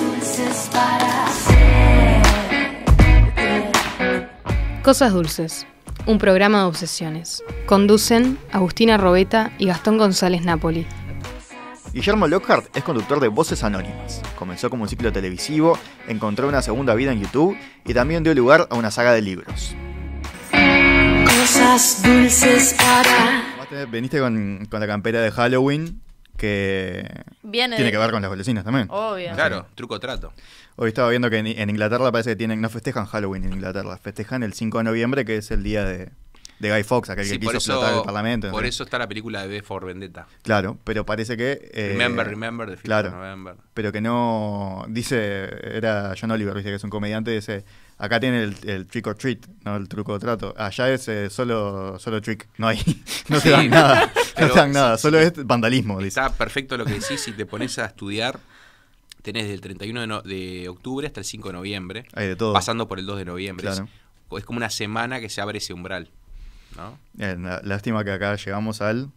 dulces para Cosas Dulces, un programa de obsesiones. Conducen Agustina Robeta y Gastón González Napoli. Guillermo Lockhart es conductor de Voces Anónimas. Comenzó como un ciclo televisivo, encontró una segunda vida en YouTube y también dio lugar a una saga de libros. Cosas dulces para. Veniste con la campera de Halloween que tiene que ver con las golosinas también. Obvio. Claro, truco trato. Hoy estaba viendo que en, Inglaterra parece que tienen, no festejan Halloween en Inglaterra, festejan el 5 de noviembre, que es el día de, de Guy Fox, aquel que quiso explotar el Parlamento. Por eso está la película de B Vendetta. Claro, pero parece que... Eh, remember, Remember, de claro, November. Pero que no... Dice, era John Oliver, dice que es un comediante, dice Acá tiene el, trick or treat, ¿no? El truco o trato. Allá es eh, solo, solo trick. No hay. No dan nada. No te nada. Solo es vandalismo. Está perfecto lo que decís. Si te pones a estudiar, tenés del 31 de, octubre hasta el 5 de noviembre. todo. Pasando por el 2 de noviembre. Es, como una semana que se abre ese umbral. ¿no? lástima que acá llegamos al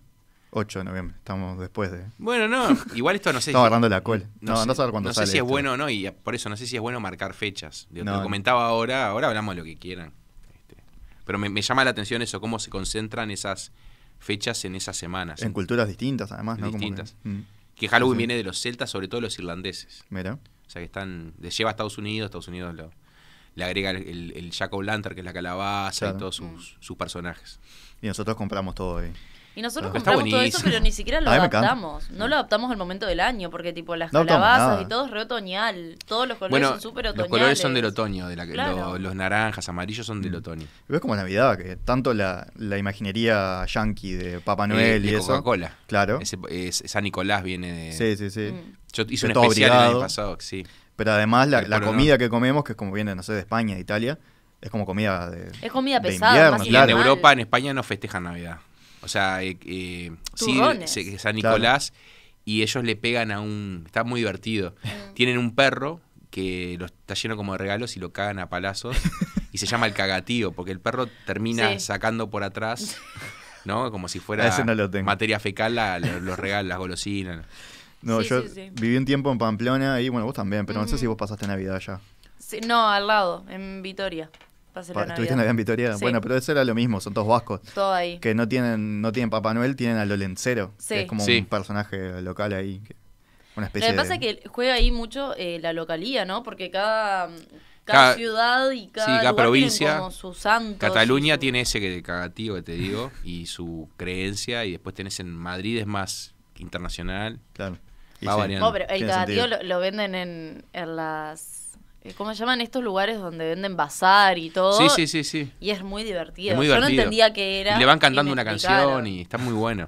8 de noviembre, estamos después de. Bueno, no, igual esto no sé. Estaba agarrando la cola. No, no, sé, no no sé si es bueno no, y por eso no sé si es bueno marcar fechas. lo comentaba ahora, ahora hablamos lo que quieran. Este. pero me, llama la atención eso, cómo se concentran esas fechas en esas semanas. En culturas distintas, además, ¿no? Distintas. que, mm. Halloween viene de los celtas, sobre todo los irlandeses. Mira. O sea, que están. Les lleva a Estados Unidos, Estados Unidos lo, le agrega el, el Jack O'Lantern, que es la calabaza, y todos sus, personajes. Y nosotros compramos todo ahí. Y nosotros compramos todo eso, pero ni siquiera lo adaptamos. No lo adaptamos al momento del año, porque tipo las calabazas y todo es re otoñal. Todos los colores son súper otoñales. Los colores son del otoño, de la, los naranjas, amarillos son del mm. otoño. Es como Navidad, que tanto la, la imaginería yankee de Papá eh, Noel y, eso Coca-Cola. Claro. Ese, San Nicolás viene de. Sí, sí, sí. Mm. Yo hice un especial el año pasado, sí. Pero además la, la comida que comemos, que es como viene, no sé, de España, de Italia, es como comida de. Es comida pesada. más En Europa, en España no festejan Navidad. O sea, eh, eh sí, San Nicolás y ellos le pegan a un... Está muy divertido. Mm. Tienen un perro que lo, está lleno como de regalos y lo cagan a palazos y se llama el cagatío porque el perro termina sacando por atrás, ¿no? Como si fuera materia fecal los, regalos, las golosinas. No, yo viví un tiempo en Pamplona y bueno, vos también, pero no sé mm. si vos pasaste Navidad allá. no, al lado, en Vitoria. Estuviste en Vitoria. Bueno, pero eso era lo mismo, son todos vascos. Todo ahí. Que no tienen, no tienen Papá Noel, tienen al Lolencero. es como un personaje local ahí. una especie lo que pasa es que juega ahí mucho eh, la localía, ¿no? Porque cada, ciudad y cada, provincia. Como su santo. Cataluña tiene ese que, cagatío que te digo y su creencia. Y después tenés en Madrid, es más internacional. Claro. Va No, pero el cagatío lo, venden en las eh, ¿Cómo se llaman estos lugares donde venden bazar y todo? Sí, sí, sí, sí. Y es muy divertido. Yo no entendía qué era. le van cantando una canción y está muy bueno.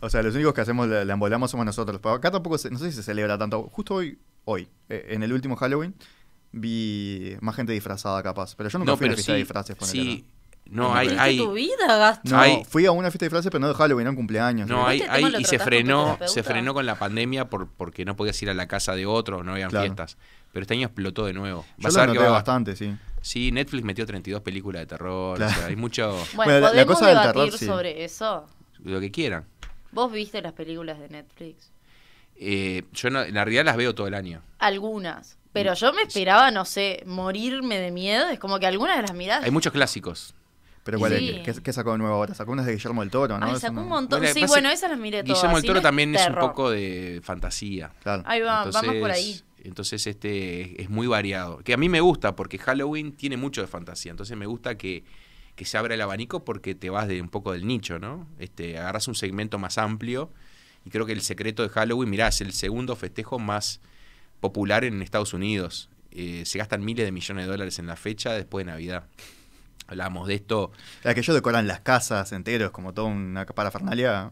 O sea, los únicos que hacemos la, la somos nosotros. acá tampoco, no sé si se celebra tanto. Justo hoy, hoy, eh, en el último Halloween, vi más gente disfrazada capaz. Pero yo nunca fui a una fiesta de disfraces. sí. No, no hay, hay... tu vida, No, fui a una fiesta de disfraces, pero no de Halloween, era un cumpleaños. No, hay, y se frenó, se frenó con la pandemia porque no podías ir a la casa de otro, no habían fiestas. Pero este año explotó de nuevo. Yo bastante, sí. Sí, Netflix metió 32 películas de terror. O sea, hay mucho. Bueno, la cosa del terror, sí. sobre eso? Lo que quieran. ¿Vos viste las películas de Netflix? Eh, yo en la realidad las veo todo el año. Algunas. Pero mm. yo me esperaba, no sé, morirme de miedo. Es como que algunas de las miradas. Hay muchos clásicos. Pero ¿cuál es? ¿Qué, sacó de nuevo ahora? Sacó una de Guillermo del Toro, ¿no? Ay, sacó un montón. sí, bueno, esas las miré todas. Guillermo del Toro también es, un poco de fantasía. Claro. Ahí vamos, vamos por ahí. Entonces este es muy variado. Que a mí me gusta porque Halloween tiene mucho de fantasía. Entonces me gusta que, que se abra el abanico porque te vas de un poco del nicho, ¿no? Este, agarras un segmento más amplio. Y creo que el secreto de Halloween, mirá, es el segundo festejo más popular en Estados Unidos. Eh, se gastan miles de millones de dólares en la fecha después de Navidad. Hablamos de esto. La que ellos decoran las casas enteros como toda una parafernalia.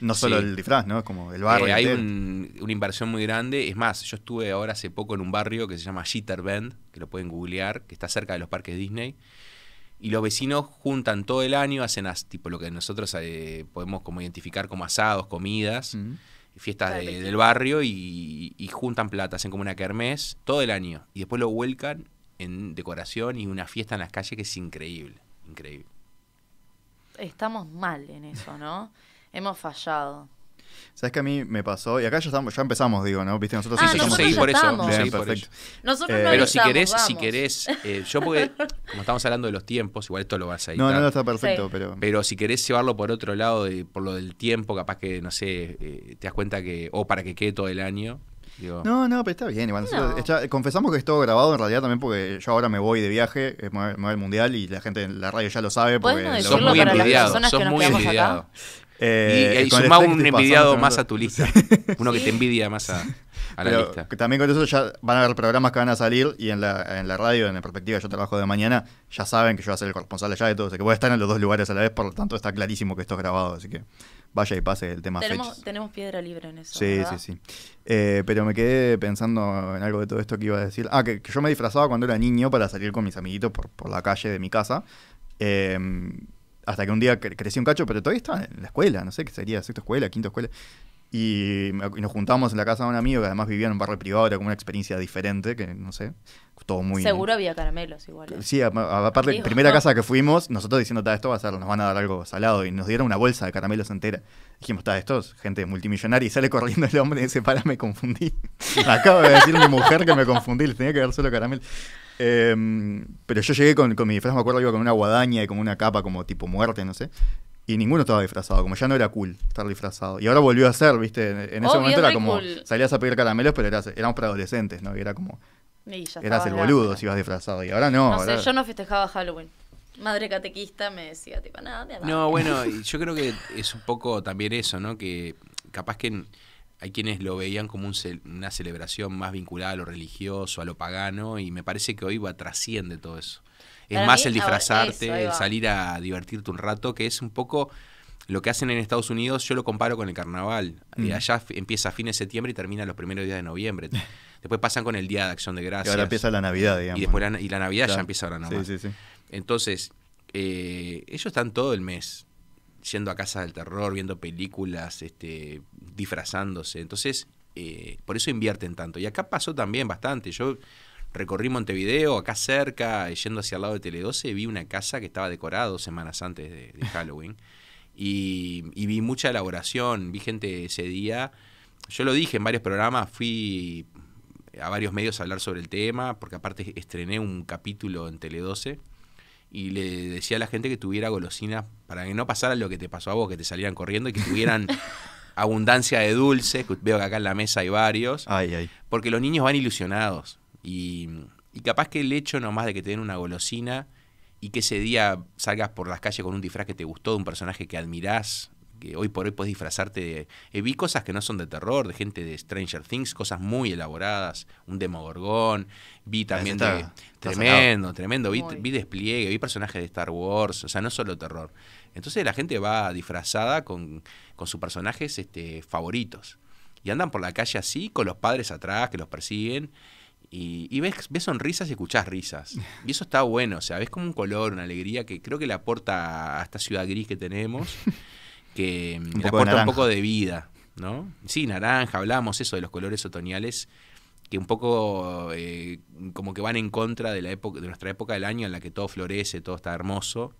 No solo el disfraz, ¿no? Como el eh, barrio. hay una inversión muy grande. Es más, yo estuve ahora hace poco en un barrio que se llama Jitter Bend, que lo pueden googlear, que está cerca de los parques Disney. Y los vecinos juntan todo el año, hacen tipo lo que nosotros eh, podemos como identificar como asados, comidas, fiestas del barrio y, juntan plata, hacen como una kermés todo el año. Y después lo vuelcan en decoración y una fiesta en las calles que es increíble, increíble. Estamos mal en eso, ¿no? Hemos fallado. ¿Sabes que a mí me pasó? Y acá ya, estamos, ya empezamos, digo, ¿no? ¿Viste? Nosotros ah, sí, nosotros sí, por eso. Bien, perfecto. Nosotros eh, no pero si querés, si querés, eh, yo porque, como estamos hablando de los tiempos, igual esto lo vas a editar. No, no, está perfecto, pero. Pero si querés llevarlo por otro lado, por lo del tiempo, capaz que, no sé, eh, te das cuenta que. O para que quede todo el año. No, no, pero está bien. Igual. confesamos que es todo grabado en realidad también porque yo ahora me voy de viaje, me voy al mundial y la gente en la radio ya lo sabe. Porque no muy envidiados. Son muy envidiados y, y eh, un envidiado más a tu lista. Uno que te envidia más a, la lista. también con eso ya van a haber programas que van a salir y en la, en la radio, en la perspectiva, yo trabajo de mañana, ya saben que yo voy a ser el corresponsal allá de todo. O sea, que voy a estar en los dos lugares a la vez, por lo tanto está clarísimo que esto es grabado. Así que vaya y pase el tema. Tenemos, piedra libre en eso. Sí, sí, sí. Eh, pero me quedé pensando en algo de todo esto que iba a decir. Ah, que, yo me disfrazaba cuando era niño para salir con mis amiguitos por, por la calle de mi casa. Eh, hasta que un día crecí un cacho, pero todavía estaba en la escuela, no sé qué sería, sexta escuela, quinta escuela. Y, nos juntamos en la casa de un amigo que además vivía en un barrio privado, era como una experiencia diferente, que no sé, todo muy... Seguro había caramelos igual. ¿eh? Sí, aparte, primera casa que fuimos, nosotros diciendo, esto va a ser, nos van a dar algo salado, y nos dieron una bolsa de caramelos entera. Dijimos, está, esto es gente multimillonaria, y sale corriendo el hombre y dice, para, me confundí. Acabo de decir mi mujer que me confundí, le tenía que dar solo caramelos. Em, pero yo llegué con, con, mi disfraz, me acuerdo, iba con una guadaña y con una capa como tipo muerte, no sé. Y ninguno estaba disfrazado, como ya no era cool estar disfrazado. Y ahora volvió a ser, viste, en, ese momento era como, salías a pedir caramelos, pero eras, éramos adolescentes, ¿no? Y era como, eras el boludo si ibas disfrazado. Y ahora no. No sé, yo no festejaba Halloween. Madre catequista me decía, tipo, nada, nada. No, bueno, yo creo que es un poco también eso, ¿no? Que capaz que... En, hay quienes lo veían como una celebración más vinculada a lo religioso, a lo pagano, y me parece que hoy va trasciende todo eso. Es más el ah, disfrazarte, el salir a divertirte un rato, que es un poco lo que hacen en Estados Unidos, yo lo comparo con el carnaval. Eh, mm. allá empieza a fines de septiembre y termina los primeros días de noviembre. después pasan con el Día de Acción de Gracias. Y ahora empieza la Navidad, digamos. Y, la, y la Navidad ya empieza ahora nomás. Entonces, eh, ellos están todo el mes yendo a casa del terror, viendo películas, este, disfrazándose. Entonces, eh, por eso invierten tanto. Y acá pasó también bastante. Yo recorrí Montevideo, acá cerca, yendo hacia el lado de Tele 12, vi una casa que estaba decorada dos semanas antes de, Halloween. Y, y, vi mucha elaboración, vi gente ese día. Yo lo dije en varios programas, fui a varios medios a hablar sobre el tema, porque aparte estrené un capítulo en Tele 12 y le decía a la gente que tuviera golosinas para que no pasara lo que te pasó a vos, que te salieran corriendo y que tuvieran abundancia de dulces, que veo que acá en la mesa hay varios, porque los niños van ilusionados y, y, capaz que el hecho nomás de que te den una golosina y que ese día salgas por las calles con un disfraz que te gustó de un personaje que admirás que hoy por hoy puedes disfrazarte de... Eh, vi cosas que no son de terror, de gente de Stranger Things, cosas muy elaboradas, un demogorgón, vi también tremendo, tremendo, vi, despliegue, vi personajes de Star Wars, o sea, no solo terror. Entonces la gente va disfrazada con, con sus personajes este, favoritos. Y andan por la calle así, con los padres atrás que los persiguen. Y, ves, ves, sonrisas y escuchas risas. Y eso está bueno, o sea, ves como un color, una alegría que creo que le aporta a esta ciudad gris que tenemos. que aporta un poco de vida, ¿no? Sí, naranja, hablamos eso de los colores otoñales que un poco eh, como que van en contra de la época de nuestra época del año en la que todo florece, todo está hermoso,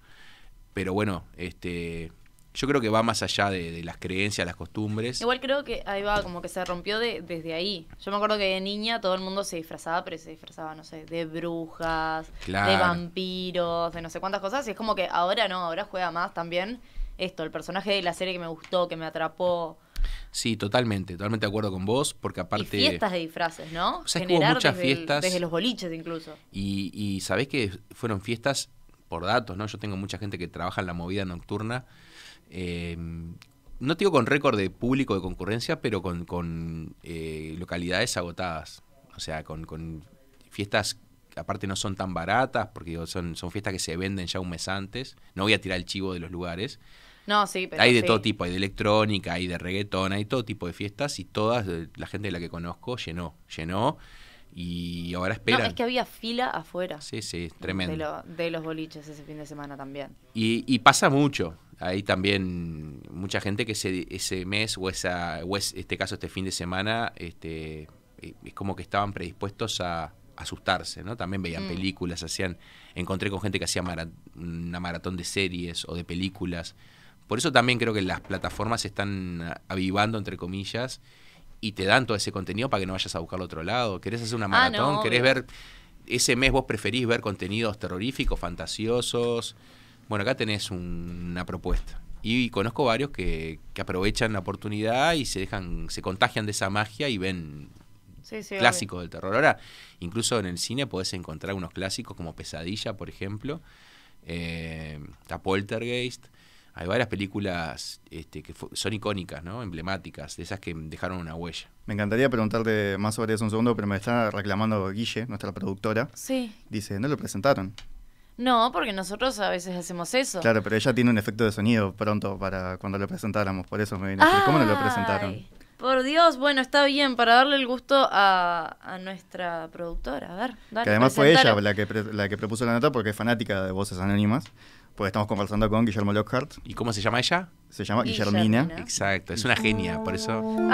pero bueno, este yo creo que va más allá de, las creencias, las costumbres. Igual creo que ahí va, como que se rompió de, desde ahí. Yo me acuerdo que de niña todo el mundo se disfrazaba, pero se disfrazaba, no sé, de brujas, de vampiros, de no sé cuántas cosas. Y es como que ahora no, ahora juega más también esto, el personaje de la serie que me gustó, que me atrapó. Sí, totalmente, totalmente de acuerdo con vos, porque aparte... Y fiestas de disfraces, ¿no? O sea, muchas fiestas. Desde los boliches incluso. Y, y sabés que fueron fiestas por datos, ¿no? Yo tengo mucha gente que trabaja en la movida nocturna. Em, no te digo con récord de público, de concurrencia, pero con, eh, localidades agotadas. O sea, con, con fiestas aparte no son tan baratas, porque son, son fiestas que se venden ya un mes antes. No voy a tirar el chivo de los lugares. No, sí, pero Hay de todo tipo, hay de electrónica, hay de reggaetón, hay todo tipo de fiestas y todas, eh, la gente de la que conozco llenó, llenó y ahora espera. No, es que había fila afuera. Sí, sí, tremendo. De, los boliches ese fin de semana también. Y, pasa mucho. Hay también mucha gente que ese, ese mes o, esa, este caso este fin de semana este, eh, es como que estaban predispuestos a, asustarse, ¿no? También veían mm. películas, hacían, encontré con gente que hacía una maratón de series o de películas. Por eso también creo que las plataformas están avivando, entre comillas, y te dan todo ese contenido para que no vayas a buscarlo otro lado. ¿Querés hacer una ah, maratón? ¿Querés ver, ese mes vos preferís ver contenidos terroríficos, fantasiosos? Bueno, acá tenés una propuesta. Y conozco varios que, que aprovechan la oportunidad y se dejan, se contagian de esa magia y ven clásico clásicos del terror. Ahora, incluso en el cine podés encontrar unos clásicos como Pesadilla, por ejemplo, eh, Poltergeist. Hay varias películas este, que son icónicas, ¿no? Emblemáticas, de esas que dejaron una huella. Me encantaría preguntarte más sobre eso un segundo, pero me está reclamando Guille, nuestra productora. Sí. Dice, no lo presentaron. No, porque nosotros a veces hacemos eso. Claro, pero ella tiene un efecto de sonido pronto para cuando lo presentáramos, por eso me decir, ¿Cómo no lo presentaron? Por Dios, bueno, está bien, para darle el gusto a, nuestra productora. A ver, dale, Que además fue ella la que, propuso la nota porque es fanática de voces anónimas. porque estamos conversando con Guillermo Lockhart. ¿Y cómo se llama ella? Se llama Guillermina. Exacto, es una genia, por eso.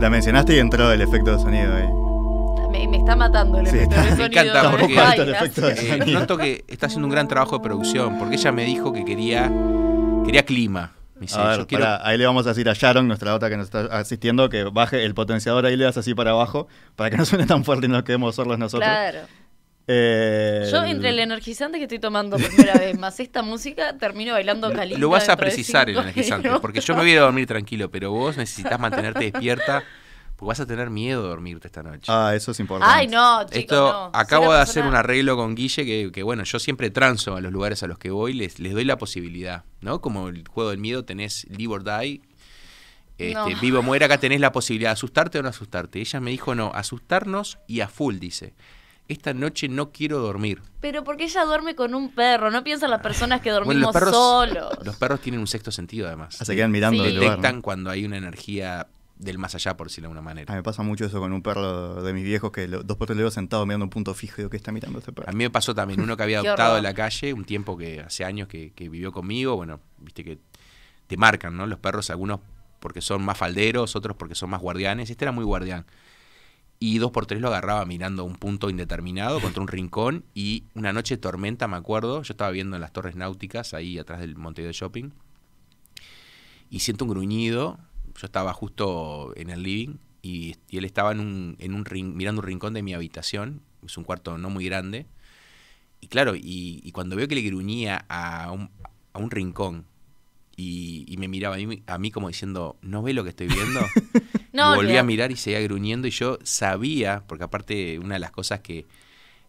La mencionaste y entró el efecto de sonido ahí. Me, está matando el efecto de sonido. Me encanta, porque- el efecto de eh, que está haciendo un gran trabajo de producción, porque ella me dijo que quería Quería clima. ahí le vamos a decir a Sharon, nuestra otra que nos está asistiendo, que baje el potenciador ahí, le das así para abajo, para que no suene tan fuerte y nos quedemos solos nosotros. Claro. Eh, yo entre el energizante que estoy tomando por primera vez más esta música termino bailando caliente. Lo vas a precisar el energizante, porque yo me voy a dormir tranquilo, pero vos necesitas mantenerte despierta vas a tener miedo de dormirte esta noche. Ah, eso es importante. Ay, no, chicos, Esto, acabo de hacer un arreglo con Guille que, bueno, yo siempre transo a los lugares a los que voy, les, les doy la posibilidad, ¿no? Como el juego del miedo tenés live or die, este, vivo muera, acá tenés la posibilidad de asustarte o no asustarte. Ella me dijo, no, asustarnos y a full, dice esta noche no quiero dormir. Pero porque ella duerme con un perro, no piensan las personas que dormimos solo los perros, solos. Los perros tienen un sexto sentido además. Ah, se quedan mirando. Detectan cuando hay una energía del más allá, por decirlo de alguna manera. A mí me pasa mucho eso con un perro de mis viejos, que dos por lo, dos sentado sentado mirando un punto fijo y digo, ¿qué está mirando ese perro? A mí me pasó también uno que había adoptado en la calle, un tiempo que hace años que, vivió conmigo, bueno, viste que te marcan, ¿no? Los perros, algunos porque son más falderos, otros porque son más guardianes, este era muy guardián. Y dos por tres lo agarraba mirando un punto indeterminado contra un rincón y una noche de tormenta, me acuerdo, yo estaba viendo en las torres náuticas, ahí atrás del monte de Shopping, y siento un gruñido yo estaba justo en el living y, él estaba en un, en mirando un rincón de mi habitación, es un cuarto no muy grande, y claro, y, cuando veo que le gruñía a un, rincón y, me miraba a mí, como diciendo, ¿no ve lo que estoy viendo? no, Volví a mirar y seguía gruñendo y yo sabía, porque aparte una de las cosas que,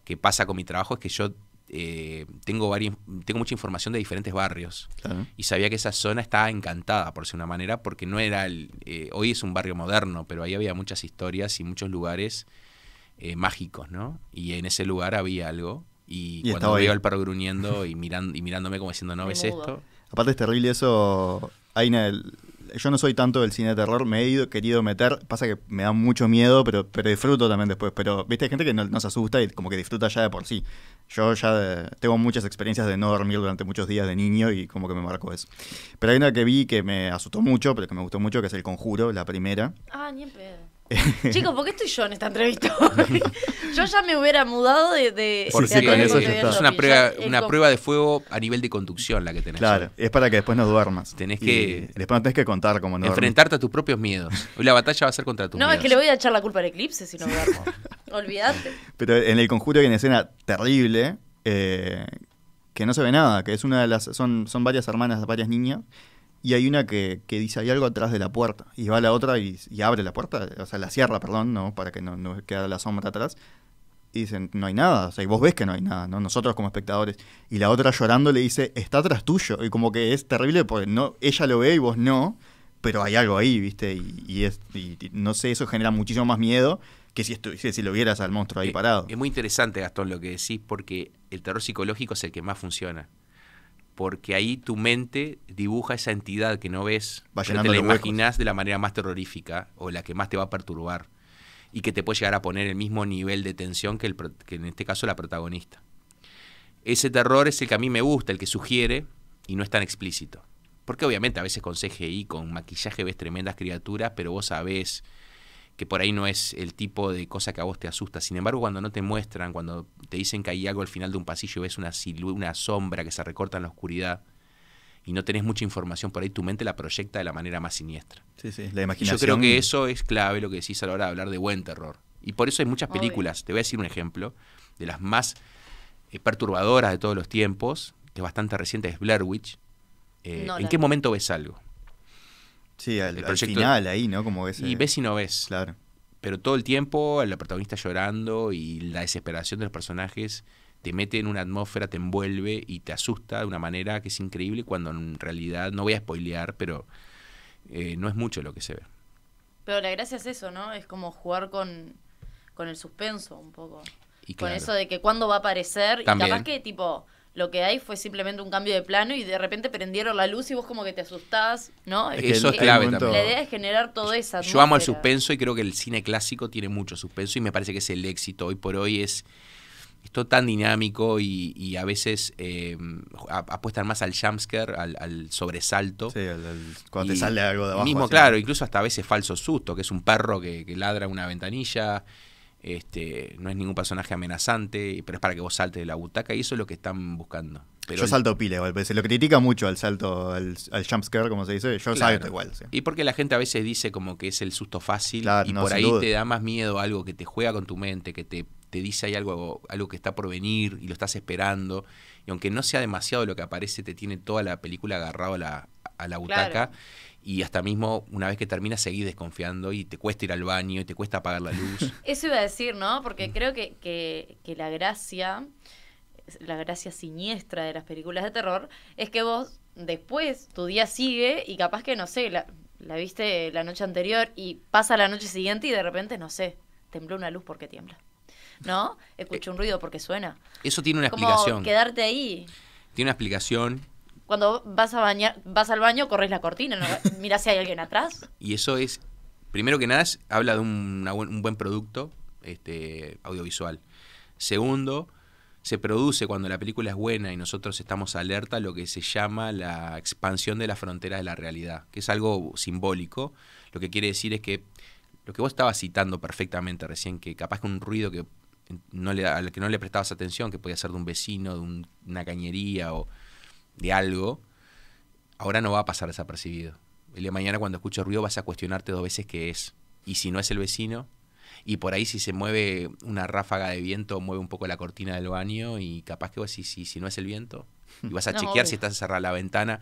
que pasa con mi trabajo es que yo eh, tengo, varios tengo mucha información de diferentes barrios y sabía que esa zona estaba encantada, por si una manera, porque no era, el, eh, hoy es un barrio moderno, pero ahí había muchas historias y muchos lugares eh, mágicos, ¿no? Y en ese lugar había algo. Y, cuando veo al perro gruñendo y, mirando, y mirándome como diciendo, no ves esto. Aparte es terrible eso, Aina, yo no soy tanto del cine de terror, me he ido, querido meter, pasa que me da mucho miedo, pero, pero disfruto también después. Pero, viste, gente que no, asusta y como que disfruta ya de por sí. Yo ya eh, tengo muchas experiencias de no dormir durante muchos días de niño y como que me marcó eso. Pero hay una que vi que me asustó mucho, pero que me gustó mucho, que es El Conjuro, la primera. Ah, ni en pedo. Chicos, ¿por qué estoy yo en esta entrevista? yo ya me hubiera mudado de. de, eso Es una, prueba, de fuego a nivel de conducción la que tenés. Claro, es para que después no duermas. que. después no tenés que contar como. Enfrentarte a tus propios miedos. Hoy la batalla va a ser contra tus no, No, es que le voy a echar la culpa al eclipse si no duermo. Olvídate. Pero en el conjuro hay una escena terrible eh, que no se ve nada, que es una de las. Son, son varias hermanas, varias niñas y hay una que, dice hay algo atrás de la puerta y va la otra y, abre la puerta, o sea, la cierra, perdón, no para que no, no quede la sombra atrás y dicen no hay nada, o sea, y vos ves que no hay nada, Nosotros como espectadores y la otra llorando le dice está atrás tuyo y como que es terrible porque no ella lo ve y vos no, pero hay algo ahí, ¿viste? Y, es no sé, eso genera muchísimo más miedo que si, esto, si lo vieras al monstruo ahí eh, parado. Es muy interesante, Gastón, lo que decís, porque el terror psicológico es el que más funciona porque ahí tu mente dibuja esa entidad que no ves, Va pero te la imaginas de la manera más terrorífica o la que más te va a perturbar y que te puede llegar a poner el mismo nivel de tensión que, que en este caso la protagonista. Ese terror es el que a mí me gusta, el que sugiere y no es tan explícito. Porque obviamente a veces con CGI, con maquillaje ves tremendas criaturas, pero vos sabés que por ahí no es el tipo de cosa que a vos te asusta. Sin embargo, cuando no te muestran, cuando te dicen que hay algo al final de un pasillo, ves una, una sombra que se recorta en la oscuridad y no tenés mucha información por ahí, tu mente la proyecta de la manera más siniestra. Sí, sí, la imaginación. yo creo que eso es clave lo que decís a la hora de hablar de buen terror. Y por eso hay muchas películas, te voy a decir un ejemplo, de las más eh, perturbadoras de todos los tiempos, que es bastante reciente, es Blair Witch. Eh, ¿En qué momento ves algo? Sí, al, final ahí, ¿no? Como y ves y no ves. Claro. Pero todo el tiempo la protagonista llorando y la desesperación de los personajes te mete en una atmósfera, te envuelve y te asusta de una manera que es increíble cuando en realidad, no voy a spoilear, pero eh, no es mucho lo que se ve. Pero la gracia es eso, ¿no? Es como jugar con, el suspenso un poco. Y con eso de que cuándo va a aparecer. Y capaz que tipo lo que hay fue simplemente un cambio de plano y de repente prendieron la luz y vos como que te asustás, ¿no? eso es clave La idea es generar todo eso. Yo amo el suspenso y creo que el cine clásico tiene mucho suspenso y me parece que es el éxito. Hoy por hoy es esto tan dinámico y, a veces eh, apuestan más al jumpscare, al, al sobresalto. Sí, cuando te sale algo de abajo. Mismo, claro, incluso hasta a veces falso susto, que es un perro que, que ladra una ventanilla. Este, no es ningún personaje amenazante, pero es para que vos saltes de la butaca y eso es lo que están buscando. Pero yo salto pile, igual, se lo critica mucho al salto, al, jump jumpscare, como se dice, yo salto igual. Y porque la gente a veces dice como que es el susto fácil y por ahí te da más miedo algo que te juega con tu mente, que te, dice hay algo, algo que está por venir y lo estás esperando. Y aunque no sea demasiado lo que aparece, te tiene toda la película agarrado a la, a la butaca y hasta mismo una vez que terminas seguís desconfiando y te cuesta ir al baño y te cuesta apagar la luz. Eso iba a decir, ¿no? Porque creo que, la gracia, la gracia siniestra de las películas de terror es que vos después tu día sigue y capaz que, no sé, la, la viste la noche anterior y pasa la noche siguiente y de repente, no sé, tembló una luz porque tiembla. ¿No? Escuchó eh, un ruido porque suena. Eso tiene una explicación. Quedarte ahí. Tiene una explicación cuando vas a bañar, vas al baño, corres la cortina, ¿no? mira si hay alguien atrás. Y eso es, primero que nada, habla de un, buen producto este, audiovisual. Segundo, se produce cuando la película es buena y nosotros estamos alerta lo que se llama la expansión de la frontera de la realidad, que es algo simbólico. Lo que quiere decir es que lo que vos estabas citando perfectamente recién, que capaz que un ruido que no le, al que no le prestabas atención, que podía ser de un vecino, de una cañería o de algo, ahora no va a pasar desapercibido. El día de mañana cuando escuches ruido vas a cuestionarte dos veces qué es. Y si no es el vecino, y por ahí si se mueve una ráfaga de viento, mueve un poco la cortina del baño y capaz que vas a si, si no es el viento, y vas a chequear si estás cerrada la ventana.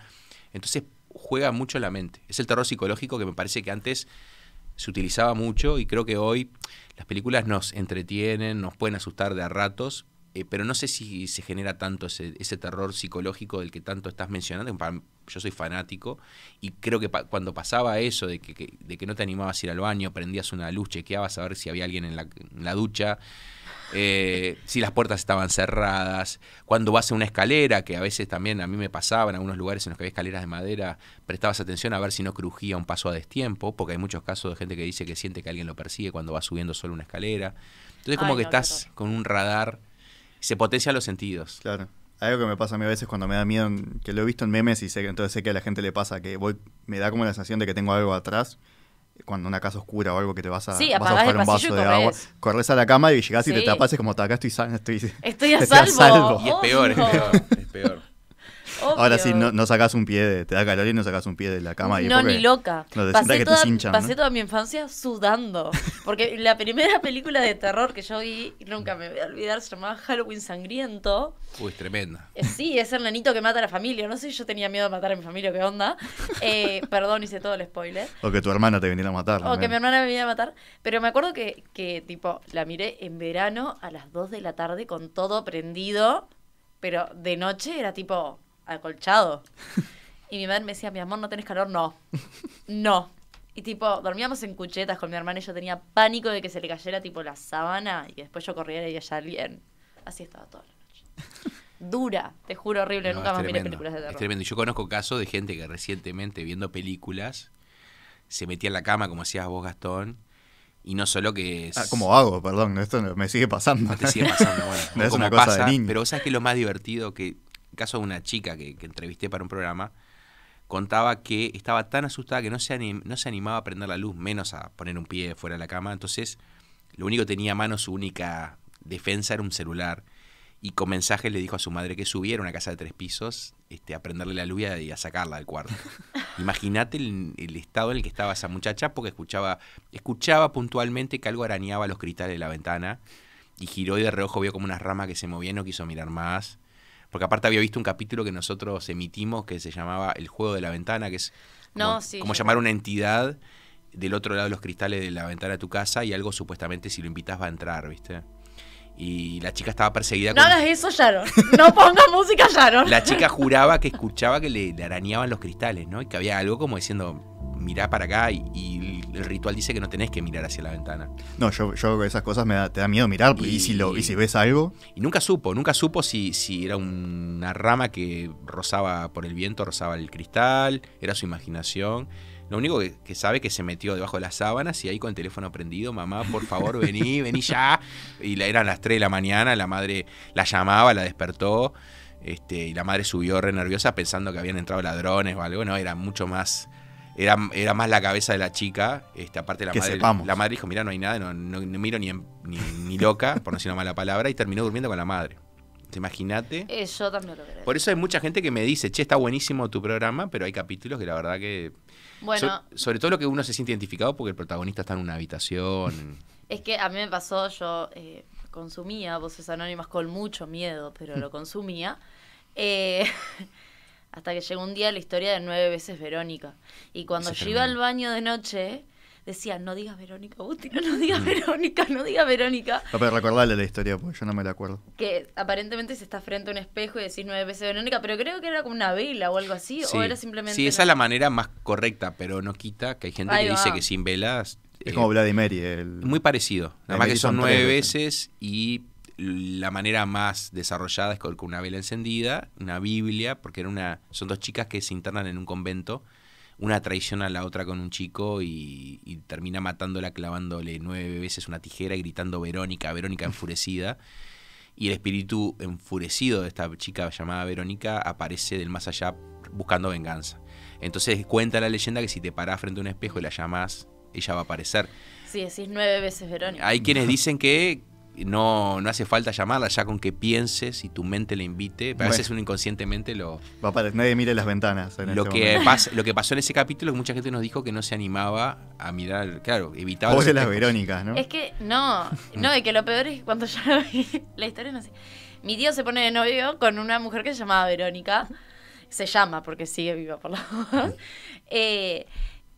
Entonces juega mucho la mente. Es el terror psicológico que me parece que antes se utilizaba mucho y creo que hoy las películas nos entretienen, nos pueden asustar de a ratos, eh, pero no sé si se genera tanto ese, terror psicológico del que tanto estás mencionando. yo soy fanático y creo que cuando pasaba eso de que, no te animabas a ir al baño, prendías una luz, chequeabas a ver si había alguien en la, ducha, eh, si las puertas estaban cerradas, cuando vas a una escalera, que a veces también a mí me pasaba en algunos lugares en los que había escaleras de madera, prestabas atención a ver si no crujía un paso a destiempo, porque hay muchos casos de gente que dice que siente que alguien lo persigue cuando va subiendo solo una escalera. Entonces como que estás con un radar se potencia los sentidos. Claro. Algo que me pasa a mí a veces cuando me da miedo, que lo he visto en memes y sé que entonces sé que a la gente le pasa, que voy, me da como la sensación de que tengo algo atrás, cuando una casa oscura o algo que te vas a, sí, buscar un vaso de agua, corres a la cama y llegás y te tapas y como acá estoy, estoy, a, estoy salvo. a salvo. Y es peor, es peor, es peor. Ahora sí, no, no, sacás un pie, de, te da calor y no sacas un pie de la cama. no, ni loca. Pasé, toda, te pasé toda mi infancia sudando. Porque la primera película de terror que yo vi, nunca me voy a olvidar, se llamaba Halloween Sangriento. Uy, tremenda. Eh, sí, es el nanito que mata a la familia. No sé, si yo tenía miedo a matar a mi familia, ¿qué onda? Eh, perdón, hice todo el spoiler. O que tu hermana te viniera a matar. O que mi hermana me viniera a matar. Pero me acuerdo que, que, tipo, la miré en verano a las 2 de la tarde con todo prendido. Pero de noche era tipo acolchado. Y mi madre me decía, mi amor, ¿no tenés calor? No. No. Y tipo, dormíamos en cuchetas con mi hermana y yo tenía pánico de que se le cayera tipo la sábana y después yo corriera y allá alguien. Así estaba toda la noche. Dura, te juro, horrible, nunca más miré películas de terror. Es tremendo. Yo conozco casos de gente que recientemente viendo películas se metía en la cama, como hacías vos, Gastón, y no solo que ah, como hago, perdón, esto me sigue pasando. te sigue pasando, bueno. es de niño. Pero sabes que lo más divertido que caso de una chica que, entrevisté para un programa, contaba que estaba tan asustada que no se, animaba a prender la luz, menos a poner un pie fuera de la cama. Entonces, lo único que tenía a mano, su única defensa era un celular. Y con mensajes le dijo a su madre que subiera a una casa de tres pisos, este, a prenderle la luz y a sacarla del cuarto. Imagínate el, estado en el que estaba esa muchacha porque escuchaba, escuchaba puntualmente que algo arañaba los cristales de la ventana y giró y de reojo vio como unas ramas que se movían, no quiso mirar más porque aparte había visto un capítulo que nosotros emitimos que se llamaba El juego de la ventana, que es como, llamar una entidad del otro lado de los cristales de la ventana de tu casa y algo supuestamente si lo invitas va a entrar, ¿viste? Y la chica estaba perseguida. No hagas eso, Sharon. No ponga música, Sharon. La chica juraba que escuchaba que le, le arañaban los cristales, ¿no? Y que había algo como diciendo, mirá para acá y, el ritual dice que no tenés que mirar hacia la ventana. No, yo, yo esas cosas te da miedo mirar y, si ves algo. Y nunca supo, nunca supo si, si era una rama que rozaba por el viento, rozaba el cristal, era su imaginación. Lo único que, sabe sabe que se metió debajo de las sábanas y ahí con el teléfono prendido, mamá, por favor, vení, vení ya. Y la, eran las 3 de la mañana, la madre la llamaba, la despertó, este, y la madre subió re nerviosa pensando que habían entrado ladrones o algo, no, era mucho más era, más la cabeza de la chica. Este, aparte la madre, la madre dijo, mira, no hay nada, no, miro ni, ni, loca, por no decir una mala palabra, y terminó durmiendo con la madre. te Imagínate. Eh, yo también lo creo. Por eso hay mucha gente que me dice, che, está buenísimo tu programa, pero hay capítulos que la verdad que... Bueno. sobre todo lo que uno se siente identificado porque el protagonista está en una habitación. Es que a mí me pasó, yo eh, consumía voces anónimas con mucho miedo, pero lo consumía. Eh, hasta que llegó un día la historia de nueve veces Verónica. Y cuando yo iba al baño de noche, decía, no digas Verónica no digas Verónica, no digas Verónica. No, pero recordarle la historia, porque yo no me la acuerdo. Que aparentemente se está frente a un espejo y decís nueve veces Verónica, pero creo que era como una vela o algo así, o era simplemente... Sí, esa es la manera más correcta, pero no quita que hay gente que dice que sin velas... Es como Vladimir. Muy parecido. Nada más que son nueve veces y la manera más desarrollada es con una vela encendida, una Biblia, porque era una, son dos chicas que se internan en un convento. Una traiciona a la otra con un chico y, y termina matándola clavándole nueve veces una tijera y gritando Verónica, Verónica enfurecida. y el espíritu enfurecido de esta chica llamada Verónica aparece del más allá buscando venganza. Entonces cuenta la leyenda que si te parás frente a un espejo y la llamás, ella va a aparecer. Sí, decís nueve veces Verónica. Hay quienes dicen que no, hace falta llamarla, ya con que pienses y tu mente le invite, pero a veces uno inconscientemente lo... nadie mire las ventanas. lo, este que lo que pasó en ese capítulo que mucha gente nos dijo que no se animaba a mirar, claro, evitaba... las Verónicas, ¿no? Es que no, no, y que lo peor es cuando yo la historia, no sé. Mi tío se pone de novio con una mujer que se llamaba Verónica, se llama porque sigue viva por la voz. Eh,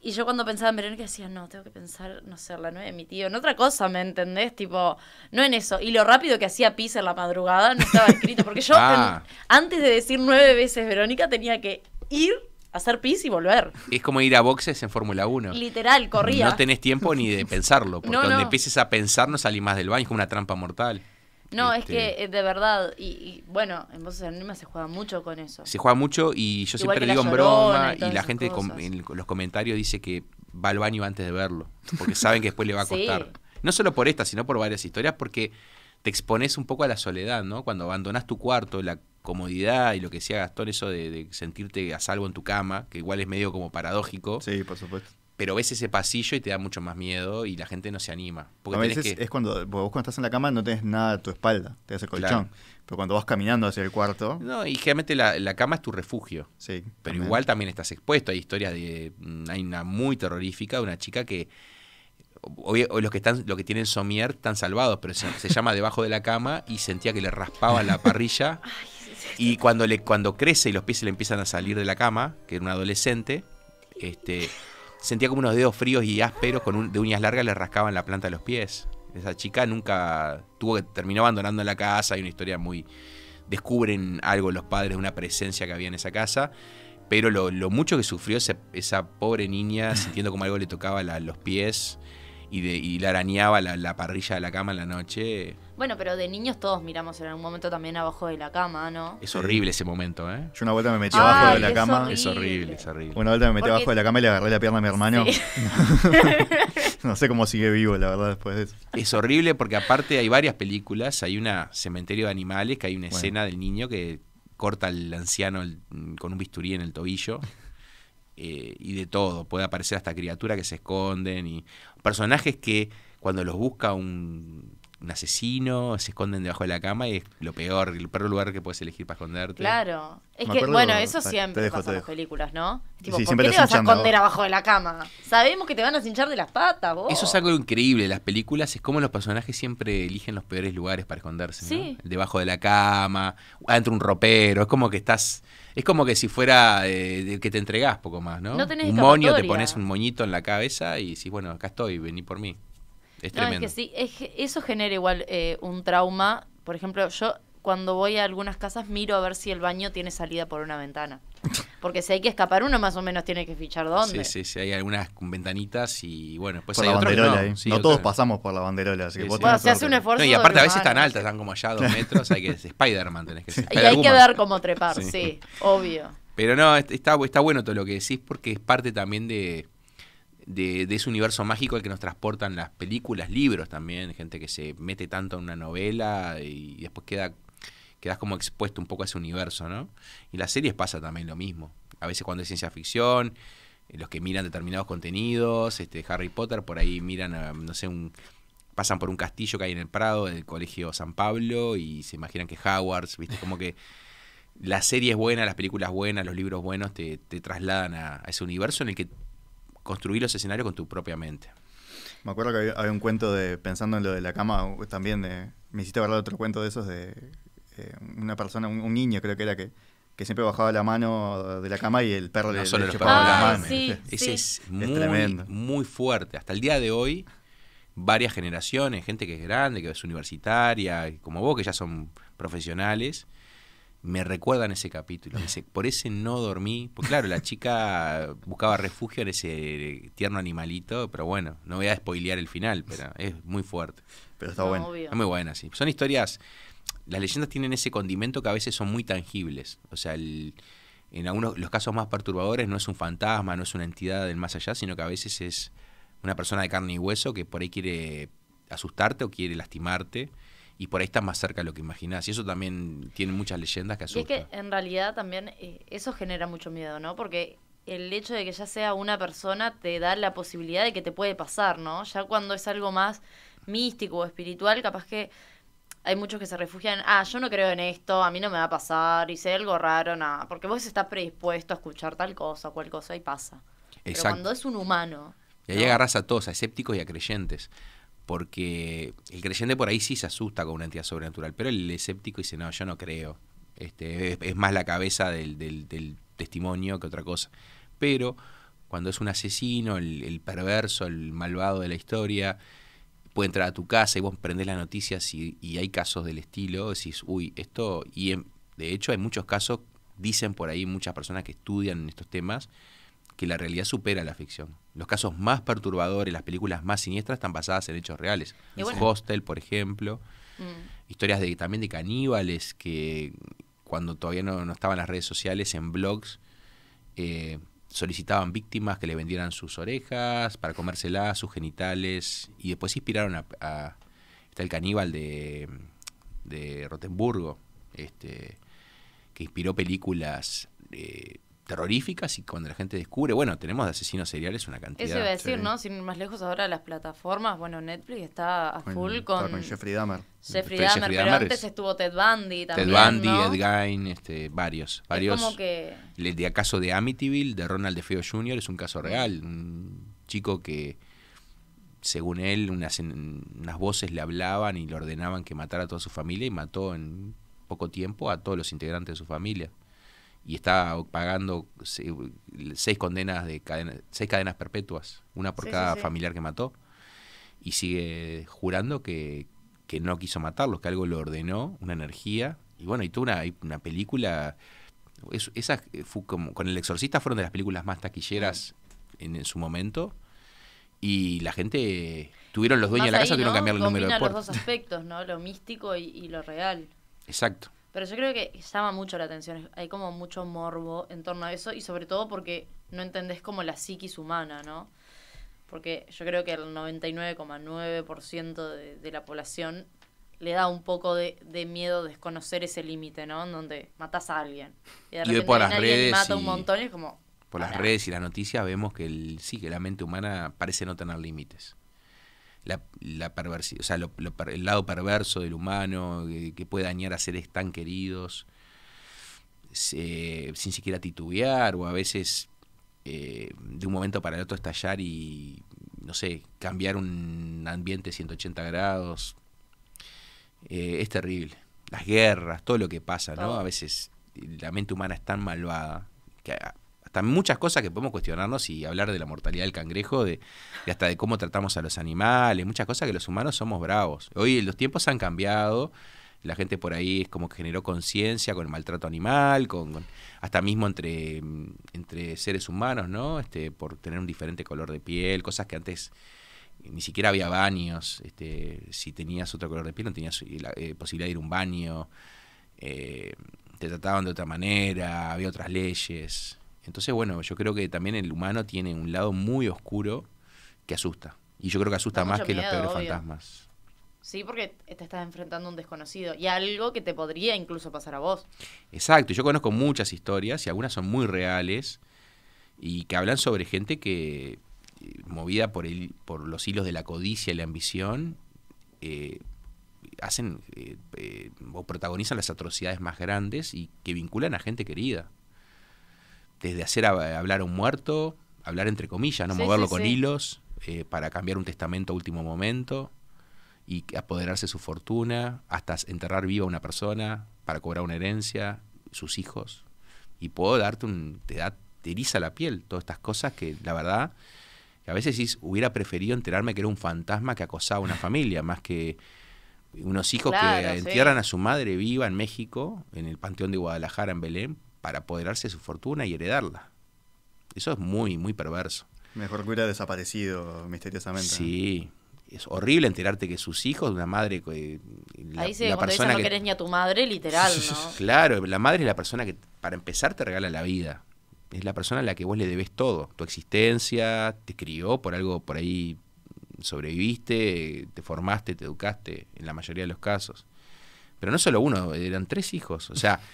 y yo cuando pensaba en Verónica decía, no, tengo que pensar, no sé, la nueve de mi tío, en otra cosa, ¿me entendés? Tipo, no en eso. Y lo rápido que hacía pis en la madrugada no estaba escrito, porque yo ah. antes de decir nueve veces Verónica tenía que ir, a hacer pis y volver. Es como ir a boxes en Fórmula 1. Literal, corría. No tenés tiempo ni de pensarlo, porque donde empieces a pensar no salís más del baño, es como una trampa mortal. No, es este, que eh, de verdad, y, bueno, en voces anónimas se juega mucho con eso. Se juega mucho y yo siempre digo en broma y, la gente en los comentarios dice que va al baño antes de verlo, porque saben que después le va a costar. No solo por esta, sino por varias historias, porque te expones un poco a la soledad, ¿no? Cuando abandonás tu cuarto, la comodidad y lo que sea Gastón, eso de, de, sentirte a salvo en tu cama, que igual es medio como paradójico. Sí, por supuesto pero ves ese pasillo y te da mucho más miedo y la gente no se anima. Porque a veces es cuando vos cuando estás en la cama no tenés nada a tu espalda, tenés el colchón. Pero cuando vas caminando hacia el cuarto... No, y generalmente la, la cama es tu refugio. Sí. Pero igual también estás expuesto. Hay historias de... Mm, hay una muy terrorífica de una chica que... Hoy, los que están lo que tienen somier están salvados, pero se, llama debajo de la cama y sentía que le raspaba la parrilla. y cuando, le, cuando crece y los pies le empiezan a salir de la cama, que era un adolescente, este sentía como unos dedos fríos y ásperos con de uñas largas le rascaban la planta de los pies. Esa chica nunca tuvo que terminó abandonando la casa. Hay una historia muy. Descubren algo los padres de una presencia que había en esa casa. Pero lo, mucho que sufrió esa, pobre niña, sintiendo como algo le tocaba los pies, y, le arañaba la, parrilla de la cama en la noche. Bueno, pero de niños todos miramos en algún momento también abajo de la cama, ¿no? Es horrible ese momento, ¿eh? Yo una vuelta me metí abajo de la cama. Es horrible, es horrible. Una vuelta me metí abajo de la cama y le agarré la pierna a mi hermano. no sé cómo sigue vivo, la verdad, después de eso. Es horrible porque aparte hay varias películas, hay una Cementerio de Animales, que hay una escena del niño que corta al anciano con un bisturí en el tobillo. Eh, y de todo. Puede aparecer hasta criaturas que se esconden y personajes que cuando los busca un, asesino se esconden debajo de la cama y es lo peor, el peor lugar que puedes elegir para esconderte. Claro. Es que, bueno, eso siempre pasa en las películas, ¿no? ¿por qué te vas a esconder abajo de la cama? Sabemos que te van a cinchar de las patas, vos. Eso es algo increíble. Las películas es como los personajes siempre eligen los peores lugares para esconderse. Sí. Debajo de la cama, adentro un ropero. Es como que estás es como que si fuera eh, que te entregás poco más, ¿no? no tenés un moño, te pones un moñito en la cabeza y decís, bueno, acá estoy, vení por mí. Es tremendo. Es que sí, eso genera igual eh, un trauma. Por ejemplo, yo cuando voy a algunas casas miro a ver si el baño tiene salida por una ventana. Porque si hay que escapar uno, más o menos tiene que fichar dónde. Sí, sí, sí, hay algunas ventanitas y bueno, después hay la no. ¿eh? todos pasamos por la banderola, se hace un esfuerzo. y aparte a veces están altas, están como allá dos metros, hay que Spider-Man tenés que ser. Y hay que ver cómo trepar, sí, obvio. Pero no, está, está bueno todo lo que decís porque es parte también de, de, de, ese universo mágico al que nos transportan las películas, libros también, gente que se mete tanto en una novela y después queda quedas como expuesto un poco a ese universo, ¿no? Y las series pasa también lo mismo. A veces cuando es ciencia ficción, eh, los que miran determinados contenidos, este Harry Potter, por ahí miran, no sé, pasan por un castillo que hay en el Prado, el colegio San Pablo, y se imaginan que Howard, ¿viste? Como que la serie es buena las películas buenas, los libros buenos te, trasladan a, ese universo en el que construir los escenarios con tu propia mente. Me acuerdo que había, un cuento de, pensando en lo de la cama, también de, eh, me hiciste hablar de otro cuento de esos de eh, una persona, un, niño creo que era que, siempre bajaba la mano de la cama y el perro de le, la mano. Ese es, muy, muy fuerte. Hasta el día de hoy, varias generaciones, gente que es grande, que es universitaria, como vos, que ya son profesionales, me recuerdan ese capítulo. Dice, por ese no dormí. Pues claro, la chica buscaba refugio en ese eh, tierno animalito, pero bueno, no voy a spoilear el final, pero es muy fuerte. Pero está bueno. Es muy buena, sí. Son historias las leyendas tienen ese condimento que a veces son muy tangibles. O sea, en algunos los casos más perturbadores no es un fantasma, no es una entidad del más allá, sino que a veces es una persona de carne y hueso que por ahí quiere asustarte o quiere lastimarte y por ahí está más cerca de lo que imaginás. Y eso también tiene muchas leyendas que asustan. es que en realidad también eh, eso genera mucho miedo, ¿no? Porque el hecho de que ya sea una persona te da la posibilidad de que te puede pasar, ¿no? Ya cuando es algo más místico o espiritual, capaz que hay muchos que se refugian, ah, yo no creo en esto, a mí no me va a pasar, hice algo raro, nada, porque vos estás predispuesto a escuchar tal cosa, cual cosa y pasa. Exacto. Pero cuando es un humano. Y ahí agarras a todos, a escépticos y a creyentes. Porque el creyente por ahí sí se asusta con una entidad sobrenatural, pero el escéptico dice, no, yo no creo. Este, es, más la cabeza del, del, del, testimonio que otra cosa. Pero cuando es un asesino, el, el perverso, el malvado de la historia, puede entrar a tu casa y vos prendés las noticias y, y hay casos del estilo, decís, uy, esto, y de hecho hay muchos casos, dicen por ahí muchas personas que estudian estos temas, que la realidad supera la ficción. Los casos más perturbadores, las películas más siniestras están basadas en hechos reales. Hostel, por ejemplo, mm. historias de, también de caníbales que cuando todavía no, no estaban las redes sociales, en blogs, eh, solicitaban víctimas que le vendieran sus orejas para comérselas, sus genitales, y después inspiraron a, está el caníbal de, de este, que inspiró películas eh, terroríficas y cuando la gente descubre, bueno, tenemos de asesinos seriales una cantidad. Eso iba a decir, ¿no? Sin más lejos ahora las plataformas, bueno, Netflix está a full con, Jeffrey Dahmer. Jeffrey, pero antes estuvo Ted Bundy también, Ted Bundy, Ed Gein, este, varios, varios. que... El de caso de Amityville, de Ronald DeFeo Jr. es un caso real, un chico que según él unas, unas voces le hablaban y le ordenaban que matara a toda su familia y mató en poco tiempo a todos los integrantes de su familia y está pagando seis condenas de seis cadenas perpetuas, una por cada familiar que mató, y sigue jurando que, no quiso matarlos, que algo lo ordenó, una energía, y bueno, y tú una, una película, eh, como, con El Exorcista fueron de las películas más taquilleras mm. en, su momento, y la gente tuvieron los dueños de la casa tuvieron que cambiar el número de los dos aspectos, ¿no? Lo místico y, lo real. Exacto. Pero yo creo que llama mucho la atención, hay como mucho morbo en torno a eso y sobre todo porque no entendés como la psiquis humana, ¿no? Porque yo creo que el 99,9% de, la población le da un poco de, de miedo desconocer ese límite, ¿no? En donde matas a alguien. Y de repente las redes mata un montón y es como... Por las redes y las noticias vemos que el, sí, que la mente humana parece no tener límites la, o sea, el lado perverso del humano eh, que, puede dañar a seres tan queridos eh, sin siquiera titubear o a veces eh, de un momento para el otro estallar y, no sé, cambiar un ambiente 180 grados. es terrible. Las guerras, todo lo que pasa, ¿no? A veces la mente humana es tan malvada que hasta muchas cosas que podemos cuestionarnos y hablar de la mortalidad del cangrejo, de, hasta de cómo tratamos a los animales, muchas cosas que los humanos somos bravos. Hoy los tiempos han cambiado, la gente por ahí es como que generó conciencia con el maltrato animal, con, hasta mismo entre, entre seres humanos, ¿no? Este, por tener un diferente color de piel, cosas que antes ni siquiera había baños, este, si tenías otro color de piel no tenías eh, la eh, posibilidad de ir a un baño, eh, te trataban de otra manera, había otras leyes. Entonces, bueno, yo creo que también el humano tiene un lado muy oscuro que asusta. Y yo creo que asusta más que los peores fantasmas. Sí, porque te estás enfrentando a un desconocido y algo que te podría incluso pasar a vos. Exacto, yo conozco muchas historias y algunas son muy reales y que hablan sobre gente que, eh, movida por, el, por los hilos de la codicia y la ambición, eh, hacen eh, o protagonizan las atrocidades más grandes y que vinculan a gente querida desde este, hacer hablar a un muerto, hablar entre comillas, no moverlo con hilos, eh, para cambiar un testamento a último momento y apoderarse de su fortuna, hasta enterrar viva a una persona para cobrar una herencia, sus hijos. Y puedo darte un, te, da, eriza la piel, todas estas cosas que la verdad, a veces hubiera preferido enterarme que era un fantasma que acosaba a una familia, más que unos hijos que entierran a su madre viva en México, en el Panteón de Guadalajara, en Belén, para apoderarse de su fortuna y heredarla. Eso es muy, muy perverso. Mejor que hubiera desaparecido misteriosamente. Sí, es horrible enterarte que sus hijos, de una madre. que eh, la, Ahí la persona que... querés ni a tu madre, literal, claro, la madre es la persona que, para empezar, te regala la vida. Es la persona a la que vos le debes todo. Tu existencia, te crió por algo por ahí, sobreviviste, te formaste, te educaste, en la mayoría de los casos. Pero no solo uno, eran tres hijos. O sea.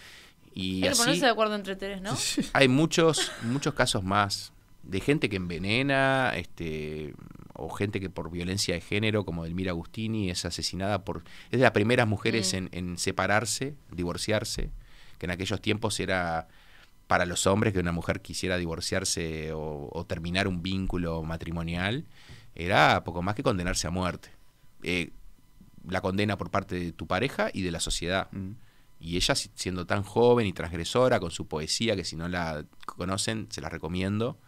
Y Hay de acuerdo entre tres, ¿no? Hay muchos, muchos casos más de gente que envenena, este, o gente que por violencia de género, como Elmira Agustini, es asesinada por... Es de las primeras mujeres mm. en, separarse, divorciarse, que en aquellos tiempos era para los hombres que una mujer quisiera divorciarse o, terminar un vínculo matrimonial, era poco más que condenarse a muerte. Eh, la condena por parte de tu pareja y de la sociedad. Mm. Y ella, siendo tan joven y transgresora, con su poesía, que si no la conocen, se la recomiendo,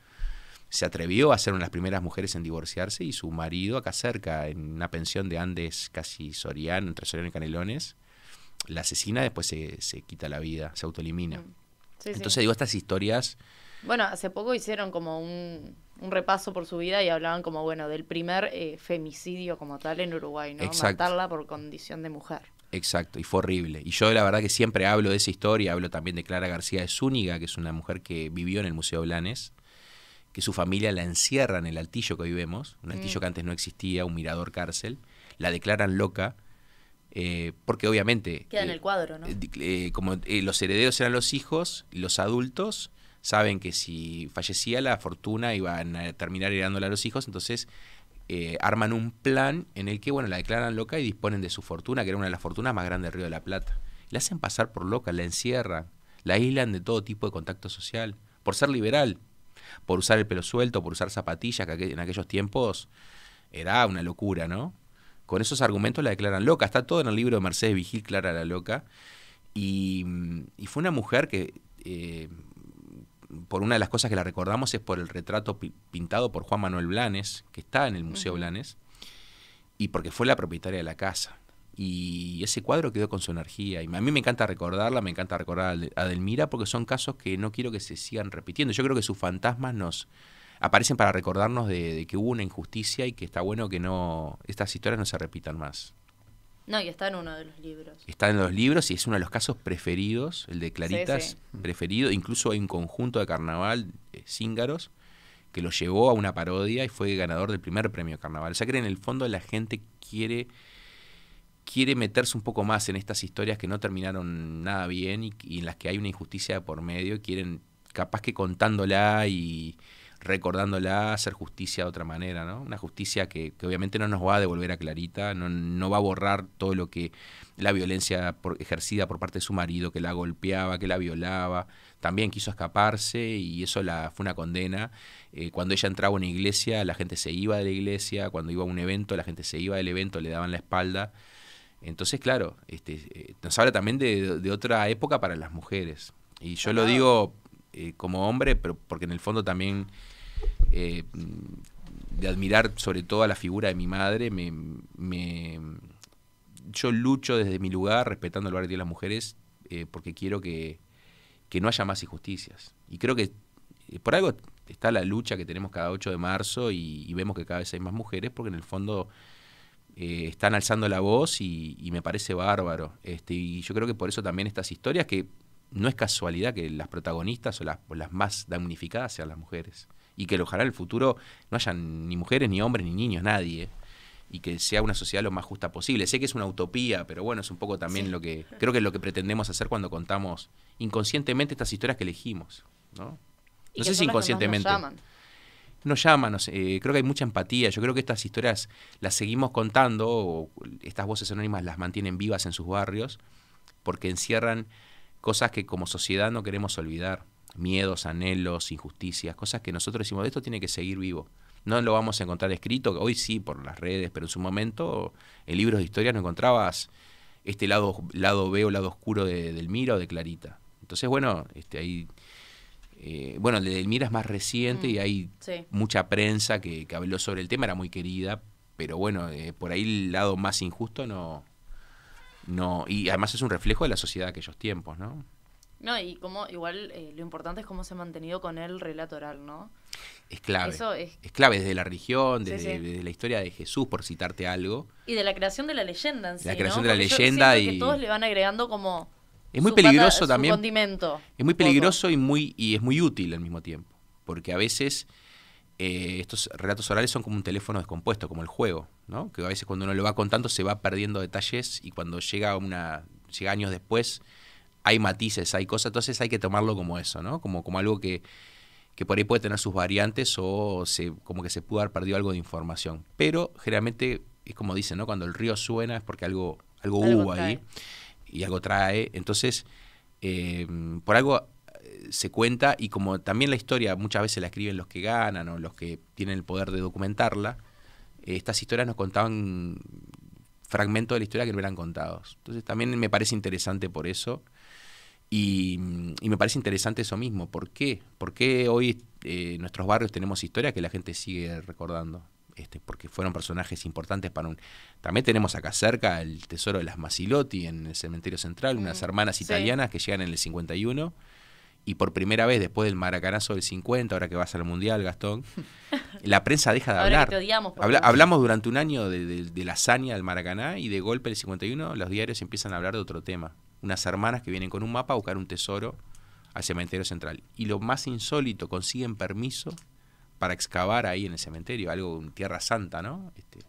se atrevió a ser una de las primeras mujeres en divorciarse y su marido, acá cerca, en una pensión de Andes casi soriano, entre Soriano y Canelones, la asesina, después se, quita la vida, se autoelimina. Mm. Entonces, digo, estas historias. Bueno, hace poco hicieron como un, repaso por su vida y hablaban como, bueno, del primer eh, femicidio como tal en Uruguay, ¿no? Matarla por condición de mujer. Exacto, y fue horrible. Y yo la verdad que siempre hablo de esa historia, hablo también de Clara García de Zúñiga, que es una mujer que vivió en el Museo Blanes, que su familia la encierra en el altillo que hoy vemos, un mm. altillo que antes no existía, un mirador cárcel, la declaran loca, eh, porque obviamente... Queda en eh, el cuadro, ¿no? Eh, como los herederos eran los hijos, los adultos saben que si fallecía la fortuna iban a terminar heredándola a los hijos, entonces eh, arman un plan en el que, bueno, la declaran loca y disponen de su fortuna, que era una de las fortunas más grandes del Río de la Plata. La hacen pasar por loca, la encierran, la aíslan de todo tipo de contacto social, por ser liberal, por usar el pelo suelto, por usar zapatillas, que en aquellos tiempos era una locura, ¿no? Con esos argumentos la declaran loca. Está todo en el libro de Mercedes Vigil, Clara la Loca. Y, mm, fue una mujer que eh, por una de las cosas que la recordamos es por el retrato pintado por Juan Manuel Blanes, que está en el Museo Blanes, y porque fue la propietaria de la casa. Y ese cuadro quedó con su energía. Y a mí me encanta recordarla, me encanta recordar a Delmira, porque son casos que no quiero que se sigan repitiendo. Yo creo que sus fantasmas nos aparecen para recordarnos de, de que hubo una injusticia y que está bueno que no estas historias no se repitan más. No, y está en uno de los libros. Está en los libros y es uno de los casos preferidos, el de Claritas, preferido. Incluso en conjunto de carnaval, eh, Cíngaros, que lo llevó a una parodia y fue ganador del primer premio carnaval. O sea que en el fondo la gente quiere quiere meterse un poco más en estas historias que no terminaron nada bien y, y en las que hay una injusticia por medio, quieren capaz que contándola y recordándola, hacer justicia de otra manera, ¿no? Una justicia que, obviamente no nos va a devolver a Clarita, no, no, va a borrar todo lo que la violencia ejercida por parte de su marido, que la golpeaba, que la violaba, también quiso escaparse y eso la, fue una condena. Eh, cuando ella entraba a una iglesia, la gente se iba de la iglesia, cuando iba a un evento, la gente se iba del evento, le daban la espalda. Entonces, claro, este, eh, nos habla también de, otra época para las mujeres. Y yo lo digo eh, como hombre, pero porque en el fondo también eh, mm, de admirar sobre todo a la figura de mi madre, me, yo lucho desde mi lugar, respetando el lugar de las mujeres, eh, porque quiero que, no haya más injusticias. Y creo que por algo está la lucha que tenemos cada 8 de marzo y, vemos que cada vez hay más mujeres, porque en el fondo... están alzando la voz y, y, me parece bárbaro. Este, y yo creo que por eso también estas historias que no es casualidad que las protagonistas o las, las más damnificadas sean las mujeres. Y que ojalá el futuro no haya ni mujeres, ni hombres, ni niños, nadie. Y que sea una sociedad lo más justa posible. Sé que es una utopía, pero bueno, es un poco también lo que creo que es lo que pretendemos hacer cuando contamos inconscientemente estas historias que elegimos. No, no sé si inconscientemente. Nos llaman. Nos eh, creo que hay mucha empatía. Yo creo que estas historias las seguimos contando, estas voces anónimas las mantienen vivas en sus barrios, porque encierran cosas que como sociedad no queremos olvidar, miedos, anhelos, injusticias, cosas que nosotros decimos, esto tiene que seguir vivo. No lo vamos a encontrar escrito, hoy sí por las redes, pero en su momento en libros de historia no encontrabas este lado, lado B o lado oscuro de, de o de Clarita. Entonces, bueno, este, ahí... Eh, bueno, el de es más reciente y mm, hay mucha prensa que, habló sobre el tema, era muy querida, pero bueno, eh, por ahí el lado más injusto no, no y además es un reflejo de la sociedad de aquellos tiempos, ¿no? No, y como igual eh, lo importante es cómo se ha mantenido con el relato oral, ¿no? Es clave. es... clave desde la religión, desde, la historia de Jesús, por citarte algo. Y de la creación de la leyenda en sí. La creación de la leyenda y. todos le van agregando como. Es muy peligroso también. es muy peligroso y, muy, y es muy útil al mismo tiempo. Porque a veces eh, estos relatos orales son como un teléfono descompuesto, como el juego, ¿no? que a veces cuando uno lo va contando se va perdiendo detalles y cuando llega, una, llega años después hay matices, hay cosas, entonces hay que tomarlo como eso, ¿no? como, como algo que, por ahí puede tener sus variantes o se, como que se pudo haber perdido algo de información. Pero generalmente es como dicen, ¿no? cuando el río suena es porque algo, algo, hubo ahí y algo trae. Entonces, eh, por algo eh, se cuenta y como también la historia muchas veces la escriben los que ganan o los que tienen el poder de documentarla, eh, estas historias nos contaban fragmentos de la historia que no eran contados. Entonces también me parece interesante por eso y, mm, me parece interesante eso mismo. ¿Por qué? ¿Por qué hoy eh, en nuestros barrios tenemos historias que la gente sigue recordando? Este, porque fueron personajes importantes para un... También tenemos acá cerca el tesoro de las Masilotti en el cementerio central, unas mm, hermanas italianas que llegan en el 51 y por primera vez después del maracanazo del 50, ahora que vas al Mundial, Gastón, la prensa deja de hablar. hablamos durante un año de, la hazaña del Maracaná y de golpe el 51 los diarios empiezan a hablar de otro tema. Unas hermanas que vienen con un mapa a buscar un tesoro al cementerio central. Y lo más insólito, consiguen permiso para excavar ahí en el cementerio, algo en Tierra Santa, ¿no? Este,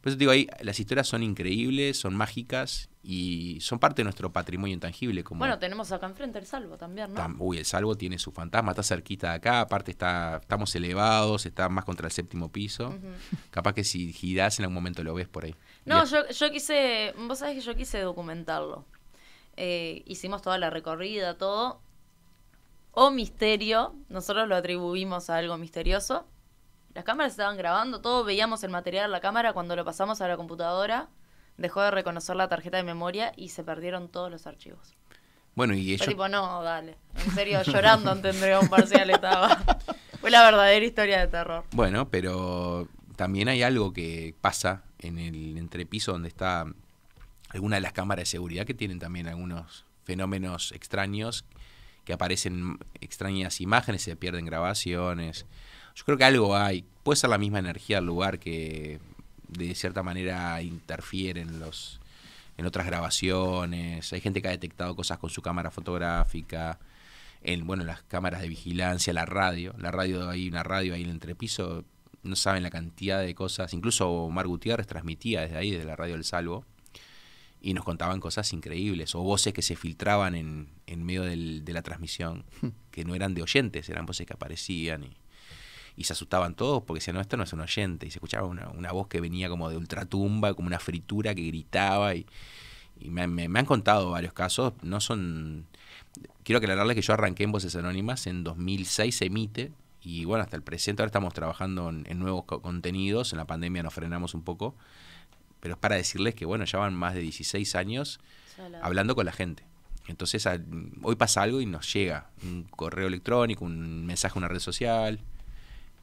por eso digo, ahí las historias son increíbles, son mágicas y son parte de nuestro patrimonio intangible. Como bueno, tenemos acá enfrente el Salvo también, ¿no? uy, el Salvo tiene su fantasma, está cerquita de acá, aparte está, estamos elevados, está más contra el séptimo piso. Capaz que si girás en algún momento lo ves por ahí. No, yo, quise, vos sabés que yo quise documentarlo. Eh, hicimos toda la recorrida, todo. O misterio, nosotros lo atribuimos a algo misterioso. Las cámaras estaban grabando, todos veíamos el material de la cámara. Cuando lo pasamos a la computadora, dejó de reconocer la tarjeta de memoria y se perdieron todos los archivos. Bueno, y ellos. tipo, no, dale. En serio, llorando ante un parcial estaba. Fue la verdadera historia de terror. Bueno, pero también hay algo que pasa en el entrepiso donde está alguna de las cámaras de seguridad que tienen también algunos fenómenos extraños que aparecen extrañas imágenes, se pierden grabaciones. Yo creo que algo hay. Puede ser la misma energía del lugar que de cierta manera interfiere en los en otras grabaciones. Hay gente que ha detectado cosas con su cámara fotográfica. En, bueno, las cámaras de vigilancia, la radio. La radio, hay una radio ahí en el entrepiso. No saben la cantidad de cosas. Incluso Mar Gutiérrez transmitía desde ahí, desde la radio El Salvo. Y nos contaban cosas increíbles. O voces que se filtraban en, en medio de la transmisión. Hmm. Que no eran de oyentes, eran voces que aparecían. Y, y se asustaban todos porque decían, no, esto no es un oyente. Y se escuchaba una, una voz que venía como de ultratumba, como una fritura que gritaba. Y, me, han contado varios casos. No son. Quiero aclararles que yo arranqué en Voces Anónimas en 2006, se emite. Y bueno, hasta el presente ahora estamos trabajando en, nuevos contenidos. En la pandemia nos frenamos un poco. Pero es para decirles que, bueno, ya van más de 16 años hablando con la gente. Entonces, hoy pasa algo y nos llega un correo electrónico, un mensaje a una red social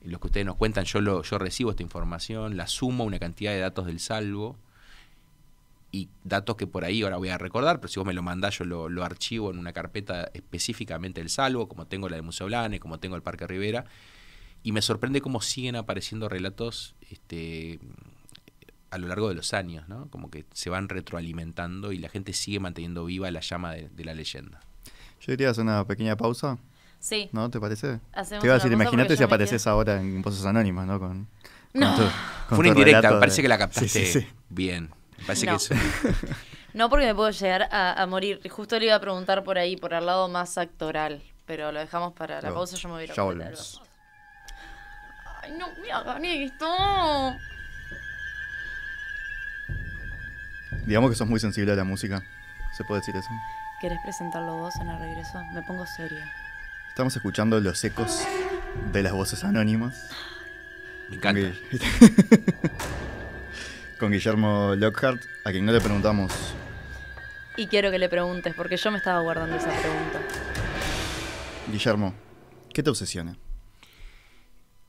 los que ustedes nos cuentan, yo, lo, yo recibo esta información, la sumo una cantidad de datos del salvo y datos que por ahí ahora voy a recordar, pero si vos me lo mandás yo lo, archivo en una carpeta específicamente del salvo, como tengo la de Museo Blane, como tengo el Parque Rivera, y me sorprende cómo siguen apareciendo relatos este, a lo largo de los años, ¿no? como que se van retroalimentando y la gente sigue manteniendo viva la llama de, la leyenda. Yo diría hacer una pequeña pausa ¿No? ¿Te parece? Te iba a decir, imagínate si apareces ahora en Voces Anónimas ¿no? Con, Fue una indirecta, parece que la captaste bien. parece no. que no, porque me puedo llegar a, morir. Justo le iba a preguntar por ahí, por el lado más actoral. Pero lo dejamos para la pausa, yo me voy a ir a Ay, no me hagan esto. Digamos que sos muy sensible a la música. ¿Se puede decir eso? ¿Querés presentarlo vos en el regreso? Me pongo seria. Estamos escuchando los ecos de las voces anónimas. Me encanta. Con, Guillermo Lockhart, a quien no le preguntamos. Y quiero que le preguntes, porque yo me estaba guardando esa pregunta. Guillermo, ¿qué te obsesiona?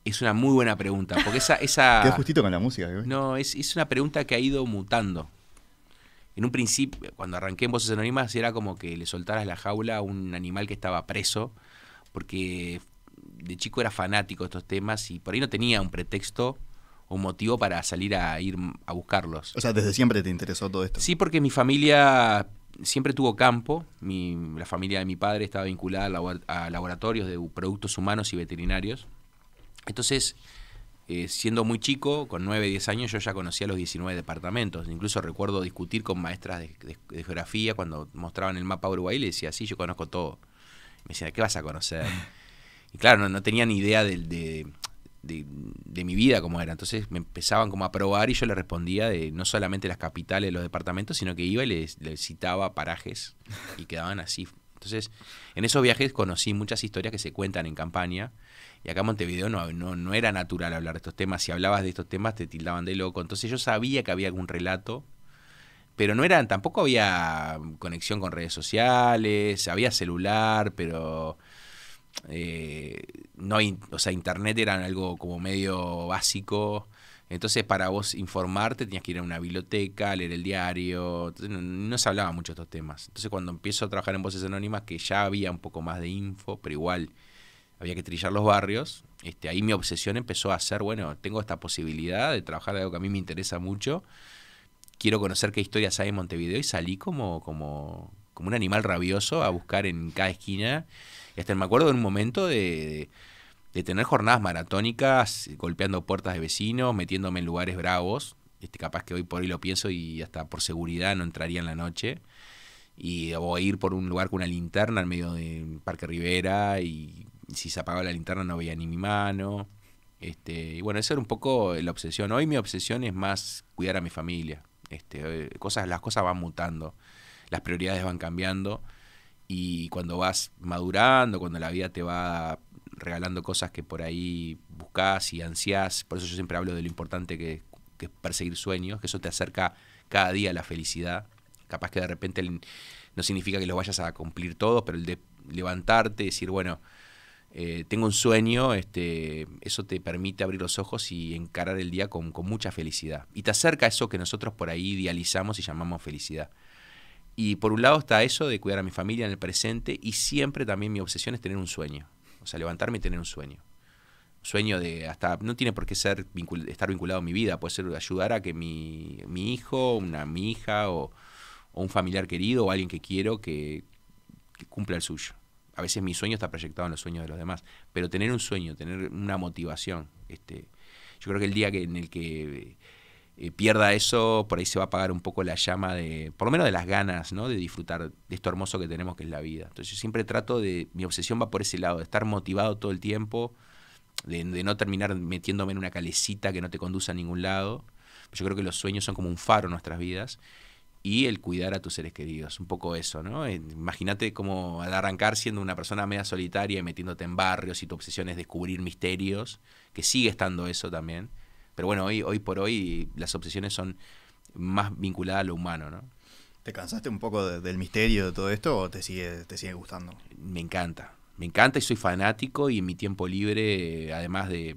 Es una muy buena pregunta, porque esa... esa... justito con la música. No, es, es una pregunta que ha ido mutando en un principio, cuando arranqué en Voces Anónimas, era como que le soltaras la jaula a un animal que estaba preso porque de chico era fanático de estos temas y por ahí no tenía un pretexto o motivo para salir a ir a buscarlos. O sea, desde siempre te interesó todo esto. Sí, porque mi familia siempre tuvo campo, la familia de mi padre estaba vinculada a, laboratorios de productos humanos y veterinarios. Entonces, eh, siendo muy chico, con 9, 10 años, yo ya conocía los 19 departamentos. Incluso recuerdo discutir con maestras de, geografía cuando mostraban el mapa Uruguay y les decía, sí, yo conozco todo. Me decían, ¿qué vas a conocer? Y claro, no, no tenía ni idea de, de, de, mi vida como era. Entonces me empezaban como a probar y yo le respondía de no solamente las capitales los departamentos, sino que iba y les, citaba parajes y quedaban así. Entonces, en esos viajes conocí muchas historias que se cuentan en campaña. Y acá en Montevideo no, no, no era natural hablar de estos temas. Si hablabas de estos temas te tildaban de loco. Entonces yo sabía que había algún relato pero no eran, tampoco había conexión con redes sociales, había celular, pero eh, no o sea, internet era algo como medio básico. Entonces, para vos informarte, tenías que ir a una biblioteca, leer el diario. no, se hablaba mucho de estos temas. Entonces, cuando empiezo a trabajar en Voces Anónimas, que ya había un poco más de info, pero igual había que trillar los barrios, este, ahí mi obsesión empezó a ser, bueno, tengo esta posibilidad de trabajar algo que a mí me interesa mucho quiero conocer qué historias hay en Montevideo y salí como, como, como un animal rabioso a buscar en cada esquina. hasta me acuerdo de un momento de, tener jornadas maratónicas, golpeando puertas de vecinos, metiéndome en lugares bravos. Este, capaz que hoy por hoy lo pienso y hasta por seguridad no entraría en la noche. Y, o ir por un lugar con una linterna en medio de Parque Rivera y si se apagaba la linterna no veía ni mi mano. Este, y bueno, esa era un poco la obsesión. Hoy mi obsesión es más cuidar a mi familia. Este, eh, cosas, las cosas van mutando, las prioridades van cambiando y cuando vas madurando, cuando la vida te va regalando cosas que por ahí buscas y ansias, por eso yo siempre hablo de lo importante que, es perseguir sueños, que eso te acerca cada día a la felicidad. Capaz que de repente no significa que los vayas a cumplir todos, pero el de levantarte, decir, bueno, eh, tengo un sueño, este, eso te permite abrir los ojos y encarar el día con, mucha felicidad. Y te acerca a eso que nosotros por ahí idealizamos y llamamos felicidad. Y por un lado está eso de cuidar a mi familia en el presente y siempre también mi obsesión es tener un sueño. O sea, levantarme y tener un sueño. Sueño de hasta, no tiene por qué ser estar vinculado a mi vida, puede ser ayudar a que mi, hijo, una, mi hija o, un familiar querido o alguien que quiero que cumpla el suyo a veces mi sueño está proyectado en los sueños de los demás, pero tener un sueño, tener una motivación, este, yo creo que el día que, en el que eh, eh, pierda eso, por ahí se va a apagar un poco la llama de, por lo menos de las ganas, ¿no? De disfrutar de esto hermoso que tenemos que es la vida. Entonces yo siempre trato de, mi obsesión va por ese lado, de estar motivado todo el tiempo, de, no terminar metiéndome en una calecita que no te conduce a ningún lado. Yo creo que los sueños son como un faro en nuestras vidas y el cuidar a tus seres queridos. Un poco eso, ¿no? Imagínate como al arrancar siendo una persona media solitaria y metiéndote en barrios y tu obsesión es descubrir misterios, que sigue estando eso también. Pero bueno, hoy, hoy por hoy las obsesiones son más vinculadas a lo humano, ¿no? ¿Te cansaste un poco del misterio de todo esto o te sigue, te sigue gustando? Me encanta. Me encanta y soy fanático y en mi tiempo libre, además de...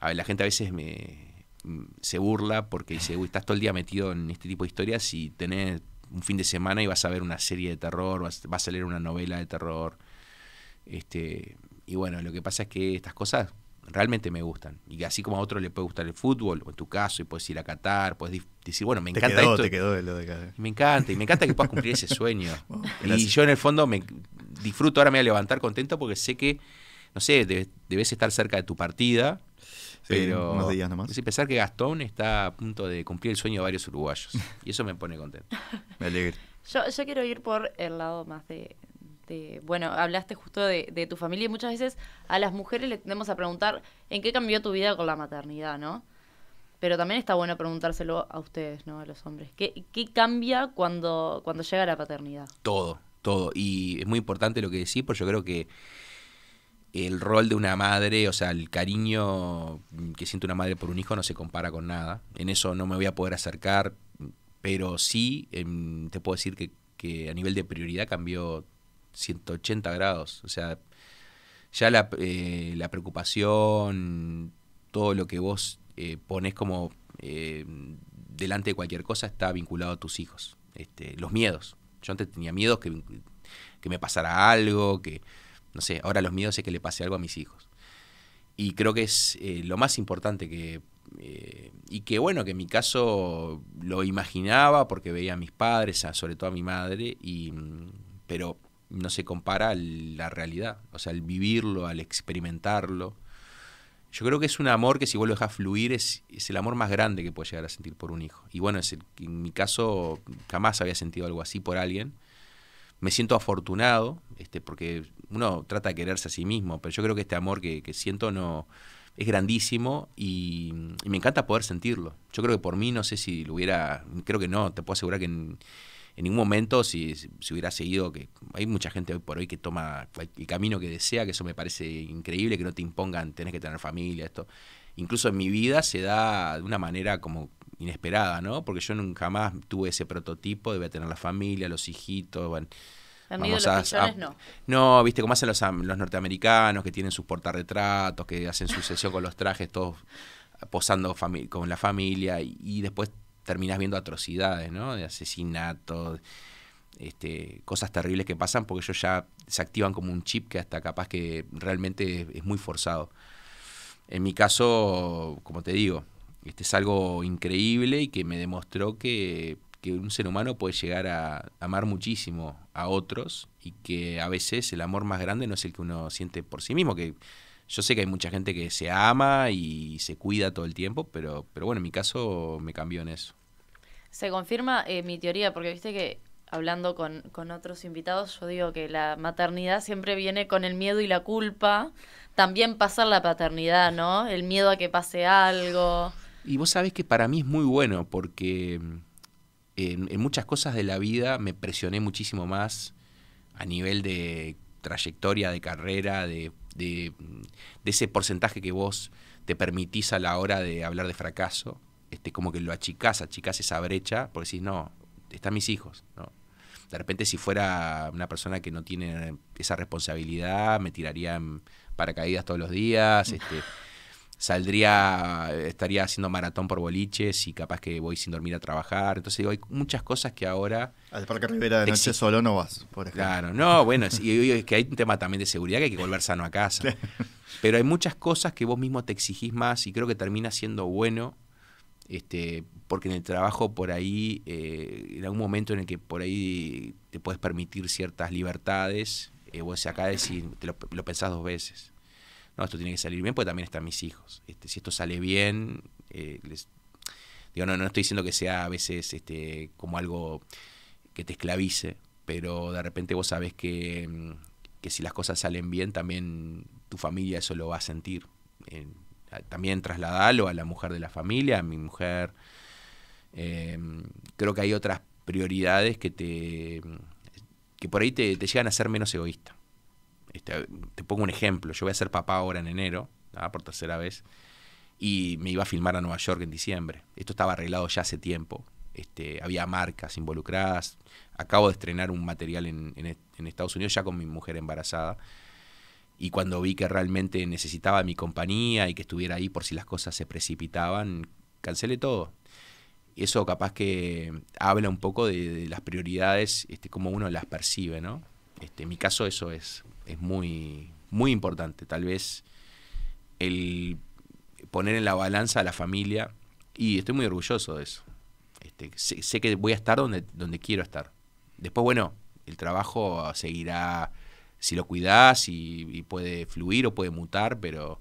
A ver, la gente a veces me, Mm, se burla porque dice, uy, estás todo el día metido en este tipo de historias y tenés un fin de semana y vas a ver una serie de terror, vas, a leer una novela de terror. Este, y bueno, lo que pasa es que estas cosas realmente me gustan. Y así como a otro le puede gustar el fútbol, o en tu caso, y puedes ir a Qatar, puedes decir, bueno, me encanta Me encanta, y me encanta que puedas cumplir ese sueño. y yo en el fondo me disfruto, ahora me voy a levantar contento porque sé que, no sé, debes estar cerca de tu partida pero pensar que Gastón está a punto de cumplir el sueño de varios uruguayos. y eso me pone contento. me alegra. Yo, quiero ir por el lado más de, bueno, hablaste justo de, tu familia y muchas veces a las mujeres le tendemos a preguntar en qué cambió tu vida con la maternidad, ¿no? Pero también está bueno preguntárselo a ustedes, ¿no? A los hombres. ¿Qué, cambia cuando, cuando llega la paternidad? Todo, todo. Y es muy importante lo que decís, porque yo creo que el rol de una madre, o sea, el cariño que siente una madre por un hijo no se compara con nada. En eso no me voy a poder acercar, pero sí em, te puedo decir que, a nivel de prioridad cambió 180 grados. O sea, ya eh, la, preocupación, todo lo que vos eh, pones como eh, delante de cualquier cosa está vinculado a tus hijos. Este, los miedos. Yo antes tenía miedos que, que me pasara algo, que no sé, ahora los miedos es que le pase algo a mis hijos. Y creo que es eh, lo más importante que... Eh, y que bueno, que en mi caso lo imaginaba porque veía a mis padres, sobre todo a mi madre, y, mm, pero no se compara la realidad, o sea, al vivirlo, al experimentarlo. Yo creo que es un amor que si vos lo dejas fluir es, es, el amor más grande que puedes llegar a sentir por un hijo. Y bueno, en mi caso jamás había sentido algo así por alguien me siento afortunado, este, porque uno trata de quererse a sí mismo, pero yo creo que este amor que, siento no es grandísimo y, me encanta poder sentirlo. Yo creo que por mí no sé si lo hubiera, creo que no, te puedo asegurar que en, ningún momento si, si, hubiera seguido, que hay mucha gente hoy por hoy que toma el camino que desea, que eso me parece increíble, que no te impongan, tenés que tener familia, esto. Incluso en mi vida se da de una manera como inesperada, ¿no? Porque yo nunca más tuve ese prototipo, debía tener la familia, los hijitos, bueno. Vamos no. No, viste, como hacen los, norteamericanos que tienen sus portarretratos, que hacen sucesión con los trajes, todos posando con la familia, y, después terminás viendo atrocidades, ¿no? De asesinatos, este, cosas terribles que pasan porque ellos ya se activan como un chip que hasta capaz que realmente es muy forzado. En mi caso, como te digo, este es algo increíble y que me demostró que, un ser humano puede llegar a amar muchísimo a otros y que a veces el amor más grande no es el que uno siente por sí mismo, que yo sé que hay mucha gente que se ama y se cuida todo el tiempo, pero, pero bueno, en mi caso me cambió en eso. Se confirma eh, mi teoría, porque viste que hablando con, con, otros invitados, yo digo que la maternidad siempre viene con el miedo y la culpa. También pasar la paternidad, ¿no? El miedo a que pase algo. Y vos sabés que para mí es muy bueno porque mm, en, muchas cosas de la vida me presioné muchísimo más a nivel de trayectoria, de carrera, de, mm, de, ese porcentaje que vos te permitís a la hora de hablar de fracaso. Este, como que lo achicás, achicás esa brecha, porque decís, no, están mis hijos, ¿no? De repente, si fuera una persona que no tiene esa responsabilidad, me tirarían paracaídas todos los días, este, saldría, estaría haciendo maratón por boliches y capaz que voy sin dormir a trabajar. Entonces hay muchas cosas que ahora... Al ah, Parque Rivera de noche solo no vas, por ejemplo. Claro, no, bueno, es, que hay un tema también de seguridad que hay que volver sano a casa. Pero hay muchas cosas que vos mismo te exigís más y creo que termina siendo bueno, este, porque en el trabajo por ahí, eh, en algún momento en el que por ahí te puedes permitir ciertas libertades, vos eh, vos acá decís, te lo pensás dos veces no, esto tiene que salir bien, porque también están mis hijos. Este, si esto sale bien, eh, digo, no, no estoy diciendo que sea a veces este, como algo que te esclavice, pero de repente vos sabés que, mm, si las cosas salen bien, también tu familia eso lo va a sentir. también trasladalo a la mujer de la familia, a mi mujer. Em, creo que hay otras prioridades que te que por ahí te, te llegan a ser menos egoísta. Este, te pongo un ejemplo, yo voy a ser papá ahora en enero, por tercera vez, y me iba a filmar a Nueva York en diciembre. Esto estaba arreglado ya hace tiempo. Este, había marcas involucradas. Acabo de estrenar un material e, en, Estados Unidos ya con mi mujer embarazada. Y cuando vi que realmente necesitaba mi compañía y que estuviera ahí por si las cosas se precipitaban, cancelé todo eso capaz que habla un poco de, las prioridades, este, cómo uno las percibe, ¿no? Este, en mi caso eso es es muy, muy importante. Tal vez el poner en la balanza a la familia y estoy muy orgulloso de eso. Este, sé, que voy a estar donde, donde quiero estar. Después, bueno, el trabajo seguirá si lo cuidás y, puede fluir o puede mutar, pero,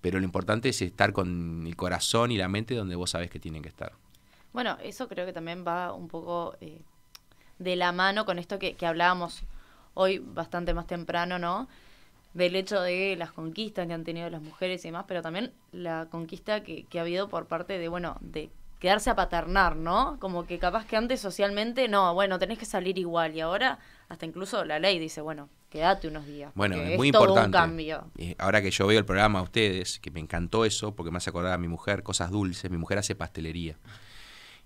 pero lo importante es estar con el corazón y la mente donde vos sabés que tienen que estar. Bueno, eso creo que también va un poco eh, de la mano con esto que, que hablábamos hoy bastante más temprano, ¿no? Del hecho de las conquistas que han tenido las mujeres y demás, pero también la conquista que, ha habido por parte de, bueno, de quedarse a paternar, ¿no? Como que capaz que antes socialmente, no, bueno, tenés que salir igual y ahora hasta incluso la ley dice, bueno, quédate unos días. Bueno, es muy importante. Un cambio. Ahora que yo veo el programa a ustedes, que me encantó eso, porque me hace acordar a mi mujer cosas dulces, mi mujer hace pastelería.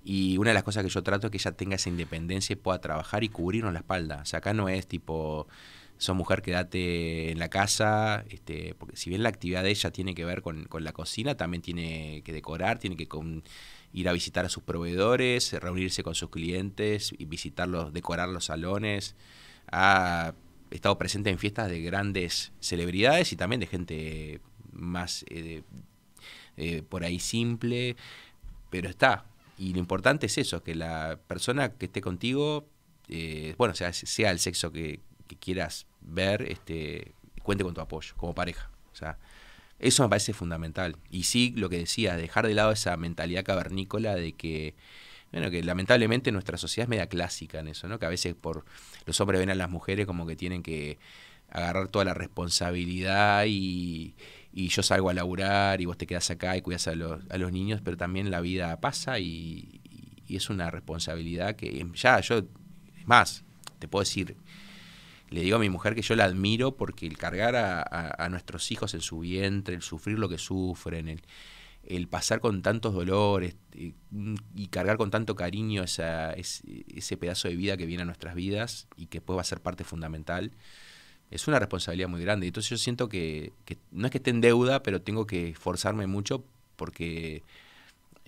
Y una de las cosas que yo trato es que ella tenga esa independencia y pueda trabajar y cubrirnos la espalda. O sea, acá no es tipo, son mujer, quédate en la casa. Este, porque si bien la actividad de ella tiene que ver con, la cocina, también tiene que decorar, tiene que ir a visitar a sus proveedores, reunirse con sus clientes, y visitarlos, decorar los salones. Ha estado presente en fiestas de grandes celebridades y también de gente más eh, eh, por ahí simple. Pero está, y lo importante es eso, que la persona que esté contigo, eh, bueno, sea, sea el sexo que, quieras ver, este, cuente con tu apoyo, como pareja. O sea, eso me parece fundamental. Y sí, lo que decía, dejar de lado esa mentalidad cavernícola de que, bueno, que lamentablemente nuestra sociedad es media clásica en eso, ¿no? Que a veces por los hombres ven a las mujeres como que tienen que agarrar toda la responsabilidad y, y yo salgo a laburar y vos te quedas acá y cuidas a los, niños, pero también la vida pasa y, es una responsabilidad que em, ya yo, más, te puedo decir, le digo a mi mujer que yo la admiro porque el cargar a, nuestros hijos en su vientre, el sufrir lo que sufren, el, pasar con tantos dolores eh, y cargar con tanto cariño ese, ese pedazo de vida que viene a nuestras vidas y que después va a ser parte fundamental es una responsabilidad muy grande. Entonces yo siento que, no es que esté en deuda, pero tengo que esforzarme mucho porque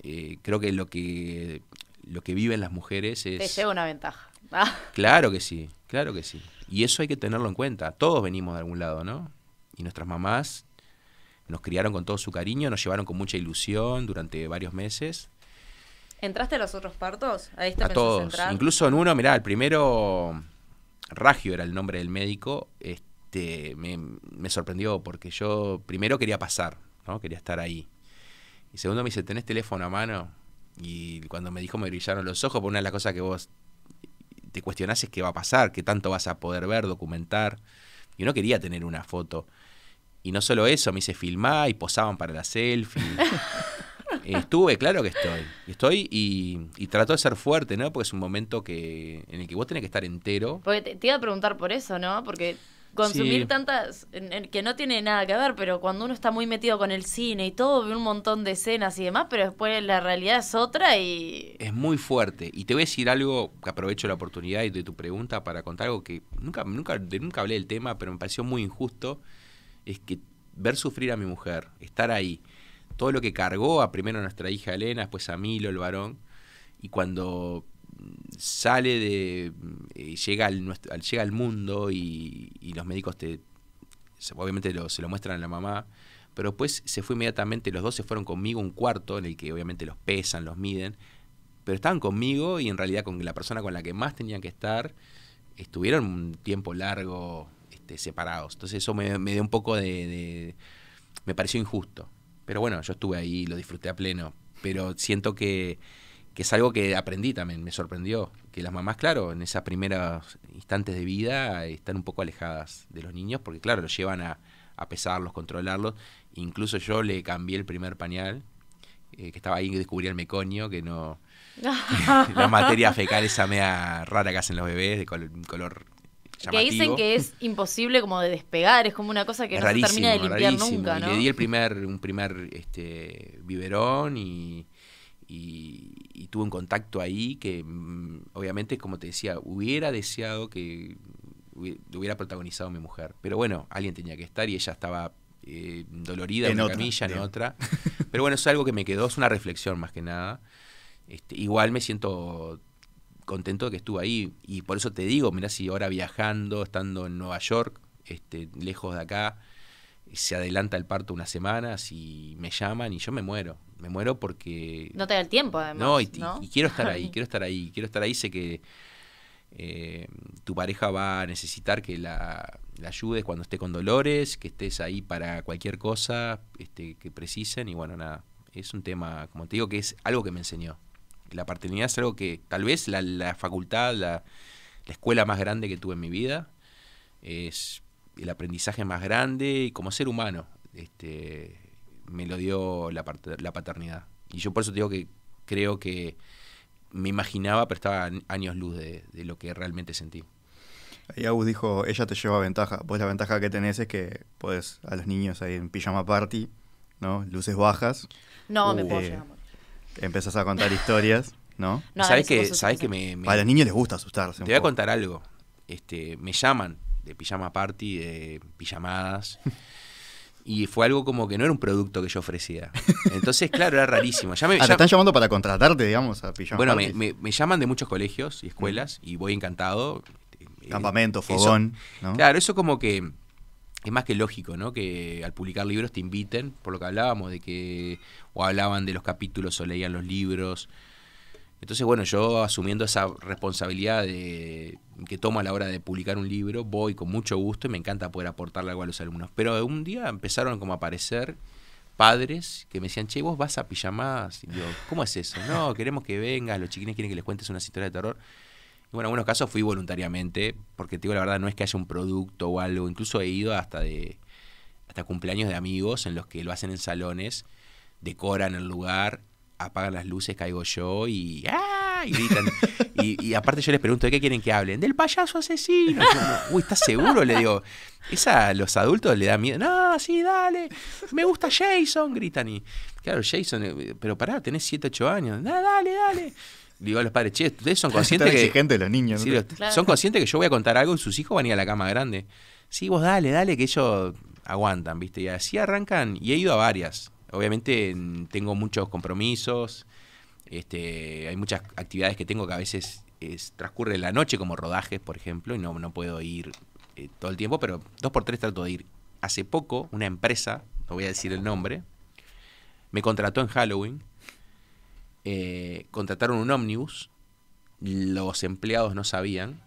eh, creo que lo que lo que viven las mujeres es... Te lleva una ventaja. Claro que sí, claro que sí. Y eso hay que tenerlo en cuenta. Todos venimos de algún lado, ¿no? Y nuestras mamás nos criaron con todo su cariño, nos llevaron con mucha ilusión durante varios meses. ¿Entraste a los otros partos? ¿Ahí a todos. Incluso en uno, mirá, el primero Ragio era el nombre del médico, este, me, me sorprendió porque yo primero quería pasar, ¿no? quería estar ahí. Y segundo me dice, ¿tenés teléfono a mano? Y cuando me dijo me brillaron los ojos, por una de las cosas que vos te cuestionás es qué va a pasar, qué tanto vas a poder ver, documentar. Y no quería tener una foto. Y no solo eso, me dice, filmá y posaban para la selfie. Estuve, claro que estoy. Estoy y, trato de ser fuerte, ¿no? Porque es un momento que en el que vos tenés que estar entero. te, iba a preguntar por eso, ¿no? Porque consumir tantas que no tiene nada que ver, pero cuando uno está muy metido con el cine y todo, ve un montón de escenas y demás, pero después la realidad es otra y es muy fuerte. Y te voy a decir algo aprovecho la oportunidad y de tu pregunta para contar algo que nunca nunca nunca hablé del tema, pero me pareció muy injusto es que ver sufrir a mi mujer, estar ahí todo lo que cargó a primero a nuestra hija Elena, después a Milo, el varón, y cuando mm, sale de mm, eh, llega al llega al mundo y, los médicos te obviamente se lo muestran a la mamá pero después se fue inmediatamente los dos se fueron conmigo un cuarto en el que obviamente los pesan los miden pero estaban conmigo y en realidad con la persona con la que más tenían que estar estuvieron un tiempo largo este, separados entonces eso me, dio un poco de me pareció injusto pero bueno, yo estuve ahí, y lo disfruté a pleno. Pero siento que, que es algo que aprendí también, me sorprendió. Que las mamás, claro, en esos primeros instantes de vida están un poco alejadas de los niños, porque claro, los llevan a, a pesarlos, controlarlos. Incluso yo le cambié el primer pañal, eh, que estaba ahí y descubrí el meconio, que no... la materia fecal esa media rara que hacen los bebés, de color que dicen que es imposible como de despegar, es como una cosa que no se termina de limpiar nunca, ¿no? Y le di el primer, un primer este, biberón y, y, tuve un contacto ahí que mm, obviamente, como te decía, hubiera deseado que hubiera protagonizado mi mujer. Pero bueno, alguien tenía que estar y ella estaba eh, dolorida en, una otra, en otra. Pero bueno, es algo que me quedó, es una reflexión más que nada. Este, igual me siento contento de que estuve ahí. Y por eso te digo, mirá si ahora viajando, estando en Nueva York, este, lejos de acá, se adelanta el parto unas semanas y me llaman y yo me muero. Me muero porque... No te da el tiempo, además. No, y, quiero estar ahí, quiero estar ahí, quiero estar ahí. Sé que eh, tu pareja va a necesitar que la, ayudes cuando esté con dolores, que estés ahí para cualquier cosa este, que precisen y bueno, nada. Es un tema, como te digo, que es algo que me enseñó la paternidad es algo que tal vez la, facultad, la, escuela más grande que tuve en mi vida, es el aprendizaje más grande y como ser humano este, me lo dio la, la paternidad. Y yo por eso digo que creo que me imaginaba, pero estaba años luz de, lo que realmente sentí. y Agus dijo, ella te lleva ventaja. Pues la ventaja que tenés es que podés a los niños ahí en pijama party, ¿no? Luces bajas. No, me uh, puedo eh, llevar empezás a contar historias, ¿no? sabes que, sabes que me, A los niños les gusta asustarse. Te voy a contar algo. Este, me llaman de pijama party, de pijamadas. y fue algo como que no era un producto que yo ofrecía. Entonces, claro, era rarísimo. Ya ah, ¿Te están llamando para contratarte, digamos, a pijama Bueno, me, llaman de muchos colegios y escuelas mm. y voy encantado. Campamento, fogón. ¿no? Claro, eso como que es más que lógico, ¿no? Que al publicar libros te inviten, por lo que hablábamos, de que o hablaban de los capítulos o leían los libros. Entonces, bueno, yo asumiendo esa responsabilidad de, que tomo a la hora de publicar un libro, voy con mucho gusto y me encanta poder aportarle algo a los alumnos. Pero un día empezaron como a aparecer padres que me decían, che, vos vas a Pijamás, Y yo, ¿cómo es eso? No, queremos que vengas, los chiquines quieren que les cuentes una historia de terror bueno, en algunos casos fui voluntariamente, porque digo la verdad, no es que haya un producto o algo. Incluso he ido hasta de hasta cumpleaños de amigos en los que lo hacen en salones, decoran el lugar, apagan las luces, caigo yo y ¡ah! y gritan. y, aparte yo les pregunto, ¿de qué quieren que hablen? Del payaso asesino. Uy, ¿estás seguro? Le digo, esa a los adultos le da miedo. No, sí, dale. Me gusta Jason, gritan. Y claro, Jason, eh, pero pará, tenés 7, 8 años. dale, dale digo a los padres, che, ustedes son conscientes que... los, niños, Son conscientes que yo voy a contar algo y sus hijos van a ir a la cama grande. Sí, vos dale, dale, que ellos aguantan, ¿viste? Y así arrancan, y he ido a varias. Obviamente mm, tengo muchos compromisos, este, hay muchas actividades que tengo que a veces es, transcurre la noche, como rodajes, por ejemplo, y no, no puedo ir eh, todo el tiempo, pero dos por tres trato de ir. Hace poco, una empresa, no voy a decir el nombre, me contrató en Halloween eh, contrataron un ómnibus, los empleados no sabían,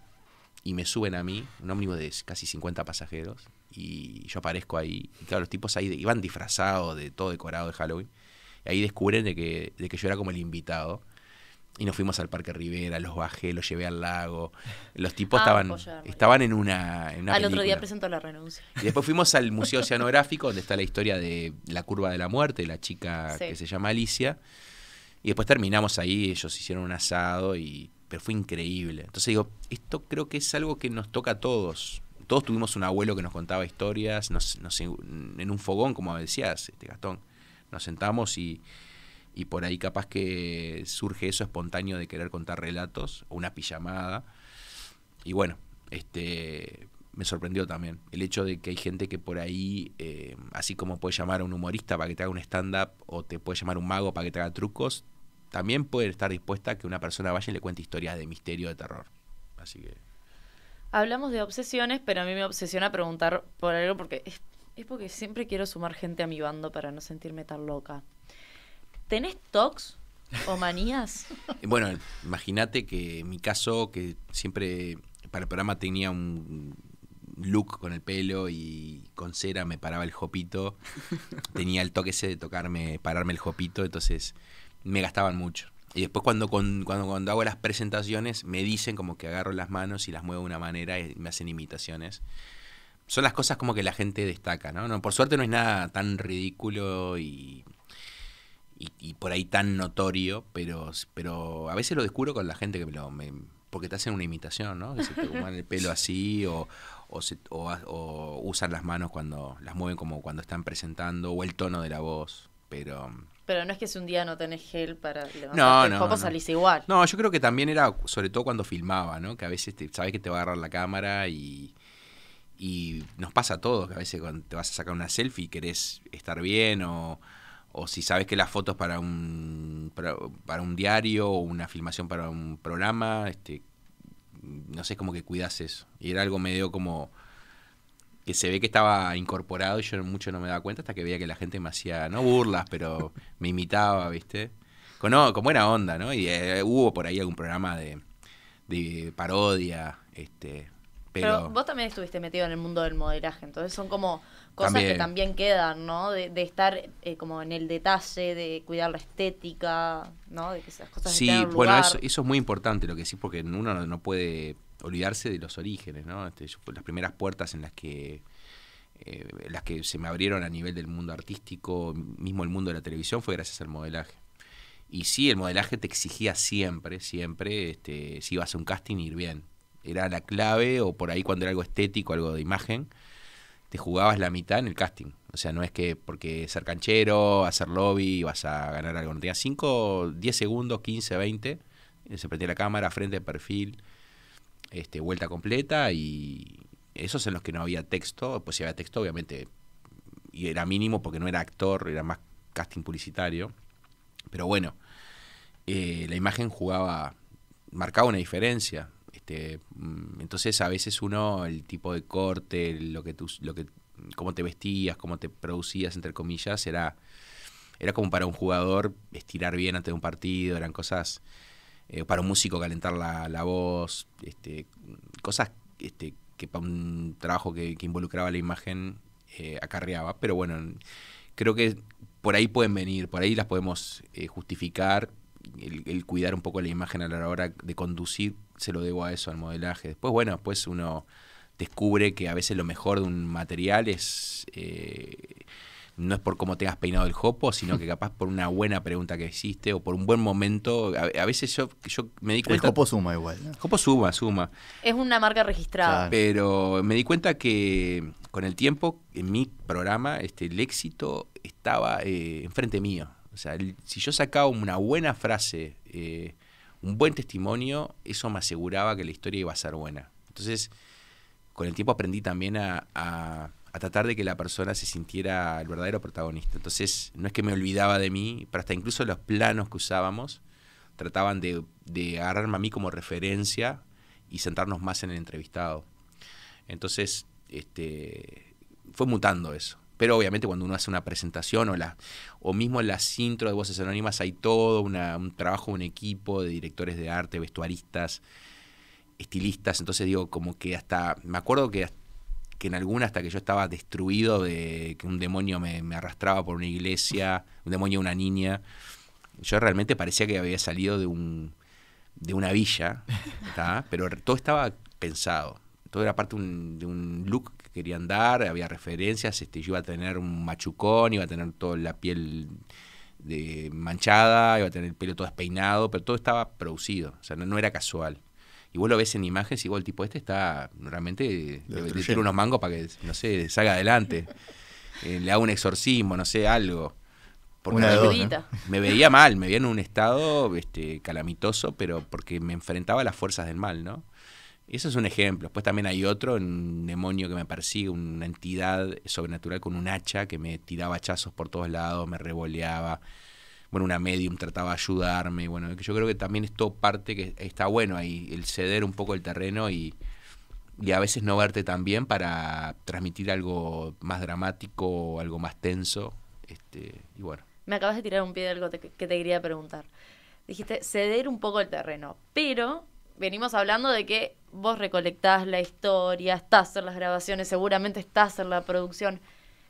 y me suben a mí, un ómnibus de casi 50 pasajeros, y yo aparezco ahí. claro, los tipos ahí iban disfrazados de todo decorado de Halloween. Y ahí descubren de que, yo era como el invitado. Y nos fuimos al Parque Rivera, los bajé, los llevé al lago. Los tipos ah, estaban, estaban en una, Al otro día presentó la renuncia. Y después fuimos al Museo Oceanográfico, donde está la historia de la curva de la muerte, la chica que se llama Alicia. Y después terminamos ahí, ellos hicieron un asado, y, pero fue increíble. Entonces digo, esto creo que es algo que nos toca a todos. Todos tuvimos un abuelo que nos contaba historias, en un fogón, como decías, este Gastón. Nos sentamos y, y por ahí capaz que surge eso espontáneo de querer contar relatos, o una pijamada. Y bueno, este me sorprendió también. El hecho de que hay gente que por ahí, eh, así como puede llamar a un humorista para que te haga un stand-up o te puede llamar a un mago para que te haga trucos, también puede estar dispuesta a que una persona vaya y le cuente historias de misterio, de terror. Así que. Hablamos de obsesiones, pero a mí me obsesiona preguntar por algo porque es, es porque siempre quiero sumar gente a mi bando para no sentirme tan loca. ¿Tenés tocs o manías? bueno, imagínate que en mi caso, que siempre para el programa tenía un look con el pelo y con cera me paraba el jopito. Tenía el toque ese de tocarme, pararme el jopito, entonces me gastaban mucho. Y después cuando, cuando, cuando hago las presentaciones me dicen como que agarro las manos y las muevo de una manera y me hacen imitaciones. Son las cosas como que la gente destaca, ¿no? por suerte no es nada tan ridículo y, y, por ahí tan notorio, pero, pero a veces lo descubro con la gente que me porque te hacen una imitación, ¿no? Que se te el pelo así o, o, usan las manos cuando las mueven como cuando están presentando o el tono de la voz, pero... Mm, pero no es que si un día no tenés gel para no, el igual. No, yo creo que también era, sobre todo cuando filmaba, ¿no? Que a veces te, sabes que te va a agarrar la cámara y, y nos pasa a todos, que a veces cuando te vas a sacar una selfie y querés estar bien o, o si sabes que las fotos para un, para un diario o una filmación para un programa, este, no sé, como que cuidas eso. Y era algo medio como que se ve que estaba incorporado y yo mucho no me daba cuenta hasta que veía que la gente me hacía, no burlas, pero me imitaba, ¿viste? Con, no, buena onda, ¿no? Y eh, hubo por ahí algún programa de, de parodia, este, pero, vos también estuviste metido en el mundo del modelaje, entonces son como cosas que también quedan, ¿no? De, de estar eh, como en el detalle, de cuidar la estética, ¿no? De que esas cosas Sí, bueno, eso, es muy importante lo que decís, porque uno no, puede olvidarse de los orígenes, ¿no? Este, las primeras puertas en las que eh, las que se me abrieron a nivel del mundo artístico, mismo el mundo de la televisión, fue gracias al modelaje. Y sí, el modelaje te exigía siempre, siempre, este, si ibas a un casting, ir bien era la clave, o por ahí cuando era algo estético, algo de imagen, te jugabas la mitad en el casting. O sea, no es que porque ser canchero, hacer lobby, vas a ganar algo. No tenías 5, 10 segundos, 15, 20. Eh, se prendía la cámara, frente, perfil, este, vuelta completa. Y esos en los que no había texto, pues si había texto, obviamente, y era mínimo porque no era actor, era más casting publicitario. Pero bueno, eh, la imagen jugaba, marcaba una diferencia. Este, mm, entonces a veces uno, el tipo de corte, lo que tú, lo que, cómo te vestías, cómo te producías, entre comillas, era, era como para un jugador estirar bien antes de un partido, eran cosas, eh, para un músico calentar la, voz, este, cosas este, que para un trabajo que, involucraba la imagen eh, acarreaba. Pero bueno, creo que por ahí pueden venir, por ahí las podemos eh, justificar, el, cuidar un poco la imagen a la hora de conducir se lo debo a eso, al modelaje. Después, bueno, pues uno descubre que a veces lo mejor de un material es... Eh, no es por cómo te has peinado el jopo, sino que capaz por una buena pregunta que hiciste o por un buen momento. A, veces yo, yo me di cuenta. El jopo suma igual. hopo Jopo suma, suma. Es una marca registrada. Pero me di cuenta que con el tiempo, en mi programa, este, el éxito estaba eh, enfrente mío. O sea, si yo sacaba una buena frase. Eh, un buen testimonio, eso me aseguraba que la historia iba a ser buena. Entonces, con el tiempo aprendí también a, tratar de que la persona se sintiera el verdadero protagonista. Entonces, no es que me olvidaba de mí, pero hasta incluso los planos que usábamos trataban de, de agarrarme a mí como referencia y sentarnos más en el entrevistado. Entonces, este, fue mutando eso. Pero obviamente cuando uno hace una presentación o, la, o mismo en las intro de Voces Anónimas hay todo un trabajo, un equipo de directores de arte, vestuaristas, estilistas. Entonces digo, como que hasta, me acuerdo que, que en alguna hasta que yo estaba destruido de que un demonio me, arrastraba por una iglesia, un demonio una niña. Yo realmente parecía que había salido de, un, de una villa, pero todo estaba pensado todo era parte de un look que querían dar, había referencias, este, yo iba a tener un machucón, iba a tener toda la piel de manchada, iba a tener el pelo todo despeinado, pero todo estaba producido, o sea, no, era casual. Y vos lo ves en imágenes igual el tipo este está realmente, eh, le, unos mangos para que, no sé, salga adelante, eh, le haga un exorcismo, no sé, algo. Una me veía mal, me veía en un estado este, calamitoso, pero porque me enfrentaba a las fuerzas del mal, ¿no? Eso es un ejemplo. Después también hay otro, un demonio que me persigue, una entidad sobrenatural con un hacha que me tiraba hachazos por todos lados, me revoleaba. Bueno, una medium trataba de ayudarme. Bueno, yo creo que también esto parte que está bueno ahí, el ceder un poco el terreno y, a veces no verte tan bien para transmitir algo más dramático, algo más tenso. Este, y bueno. Me acabas de tirar un pie de algo que te quería preguntar. Dijiste ceder un poco el terreno, pero venimos hablando de que vos recolectás la historia, estás en las grabaciones, seguramente estás en la producción.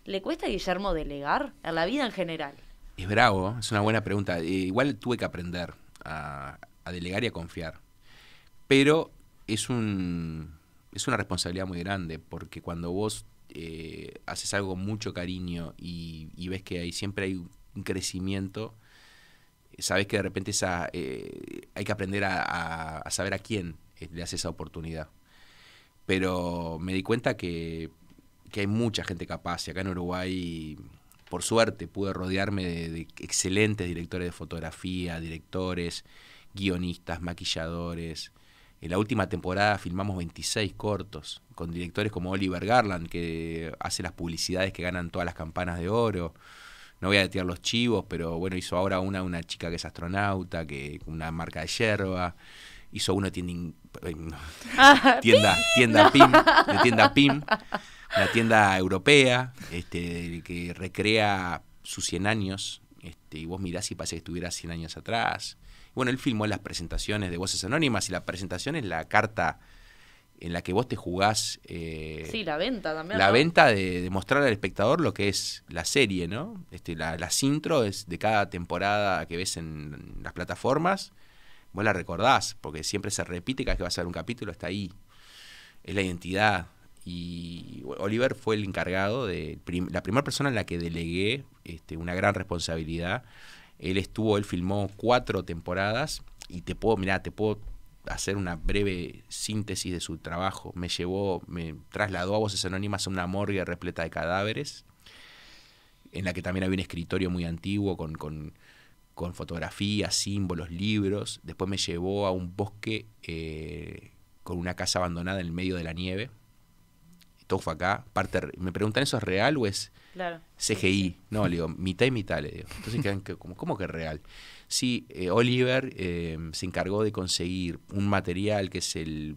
¿Le cuesta a Guillermo delegar a la vida en general? Es bravo, es una buena pregunta. Eh, igual tuve que aprender a, delegar y a confiar. Pero es, un, es una responsabilidad muy grande, porque cuando vos eh, haces algo con mucho cariño y, ves que hay, siempre hay un crecimiento, eh, sabes que de repente esa, hay que aprender a saber a quién eh, le hace esa oportunidad. Pero me di cuenta que, que, hay mucha gente capaz y acá en Uruguay, por suerte, pude rodearme de, excelentes directores de fotografía, directores, guionistas, maquilladores. En la última temporada filmamos 26 cortos con directores como Oliver Garland, que hace las publicidades que ganan todas las campanas de oro. No voy a detear los chivos, pero bueno, hizo ahora una, una chica que es astronauta, que una marca de yerba hizo una ah, tienda, tienda, ¿Pim? tienda una tienda PIM, tienda europea este, que recrea sus 100 años. Este, y vos mirás y parece que estuviera 100 años atrás. Bueno, el filmó las presentaciones de Voces Anónimas y la presentación es la carta en la que vos te jugás. Eh, sí, la venta también. La venta de, mostrar al espectador lo que es la serie, ¿no? Este, la, las intro es de cada temporada que ves en las plataformas Vos la recordás, porque siempre se repite, cada vez que va a ser un capítulo está ahí. Es la identidad. Y Oliver fue el encargado de. la primera persona en la que delegué este, una gran responsabilidad. Él estuvo, él filmó cuatro temporadas y te puedo, mirá, te puedo hacer una breve síntesis de su trabajo. Me llevó, me trasladó a Voces Anónimas a una morgue repleta de cadáveres, en la que también había un escritorio muy antiguo con con fotografías, símbolos, libros. Después me llevó a un bosque eh, con una casa abandonada en el medio de la nieve. Todo fue acá. Parte, me preguntan, ¿eso es real o es CGI? No, le digo, mitad y mitad, le digo. Entonces quedan como, ¿cómo que es real? Sí, eh, Oliver eh, se encargó de conseguir un material que es el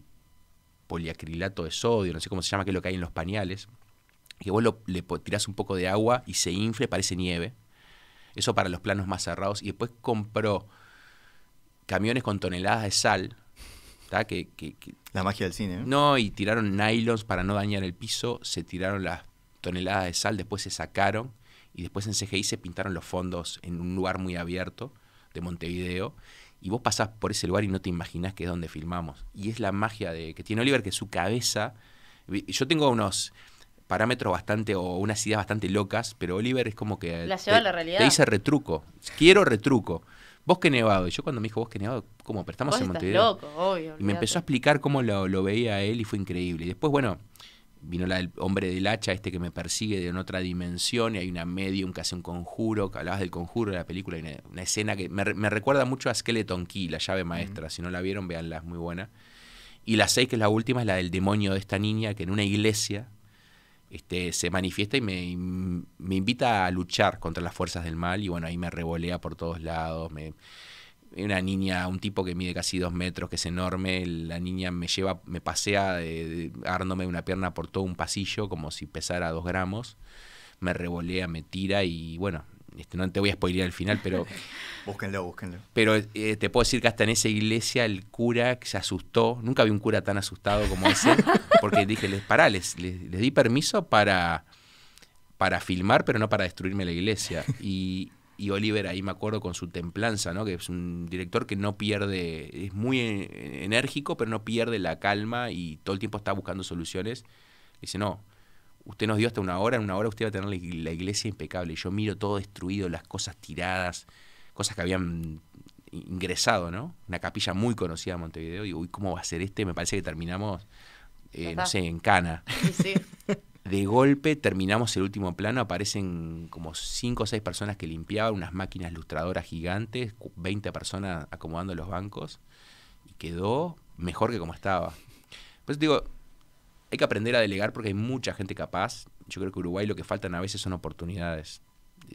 poliacrilato de sodio, no sé cómo se llama, que es lo que hay en los pañales, que vos le tirás un poco de agua y se infle, parece nieve eso para los planos más cerrados. Y después compró camiones con toneladas de sal. que, la magia del cine. ¿eh? No, y tiraron nylons para no dañar el piso. Se tiraron las toneladas de sal, después se sacaron. Y después en CGI se pintaron los fondos en un lugar muy abierto de Montevideo. Y vos pasás por ese lugar y no te imaginás que es donde filmamos. Y es la magia de, que tiene Oliver, que su cabeza yo tengo unos parámetros bastante o unas ideas bastante locas, pero Oliver es como que dice retruco, quiero retruco. Bosque Nevado. Y yo cuando me dijo Bosque Nevado, ...como, Pero estamos en Montevideo. y me empezó a explicar cómo lo, veía él y fue increíble. Y después, bueno, vino la, el hombre del hacha, este que me persigue de otra dimensión, y hay una medium que hace un conjuro, que hablabas del conjuro de la película, y una, escena que me, recuerda mucho a Skeleton Key, la llave mm. maestra. Si no la vieron, véanla, es muy buena. Y la seis, que es la última, es la del demonio de esta niña que en una iglesia este, se manifiesta y me, invita a luchar contra las fuerzas del mal y bueno, ahí me revolea por todos lados. Me, una niña, un tipo que mide casi dos metros, que es enorme, la niña me lleva, me pasea de, una pierna por todo un pasillo como si pesara dos gramos, me revolea, me tira y bueno, este, no te voy a spoilear al final, pero... búsquenlo, búsquenlo. Pero eh, te puedo decir que hasta en esa iglesia el cura que se asustó, nunca vi un cura tan asustado como ese, porque dije, les pará, les, di permiso para, para filmar, pero no para destruirme la iglesia. Y, y Oliver ahí me acuerdo con su templanza, ¿no? que es un director que no pierde, es muy enérgico, pero no pierde la calma y todo el tiempo está buscando soluciones. Dice, no, Usted nos dio hasta una hora, en una hora usted va a tener la iglesia impecable. Yo miro todo destruido, las cosas tiradas, cosas que habían ingresado, ¿no? Una capilla muy conocida de Montevideo. Y, uy, ¿cómo va a ser este? Me parece que terminamos, eh, no sé, en Cana. De golpe terminamos el último plano, aparecen como cinco o seis personas que limpiaban, unas máquinas lustradoras gigantes, 20 personas acomodando los bancos, y quedó mejor que como estaba. Pues digo, hay que aprender a delegar porque hay mucha gente capaz. Yo creo que Uruguay lo que faltan a veces son oportunidades.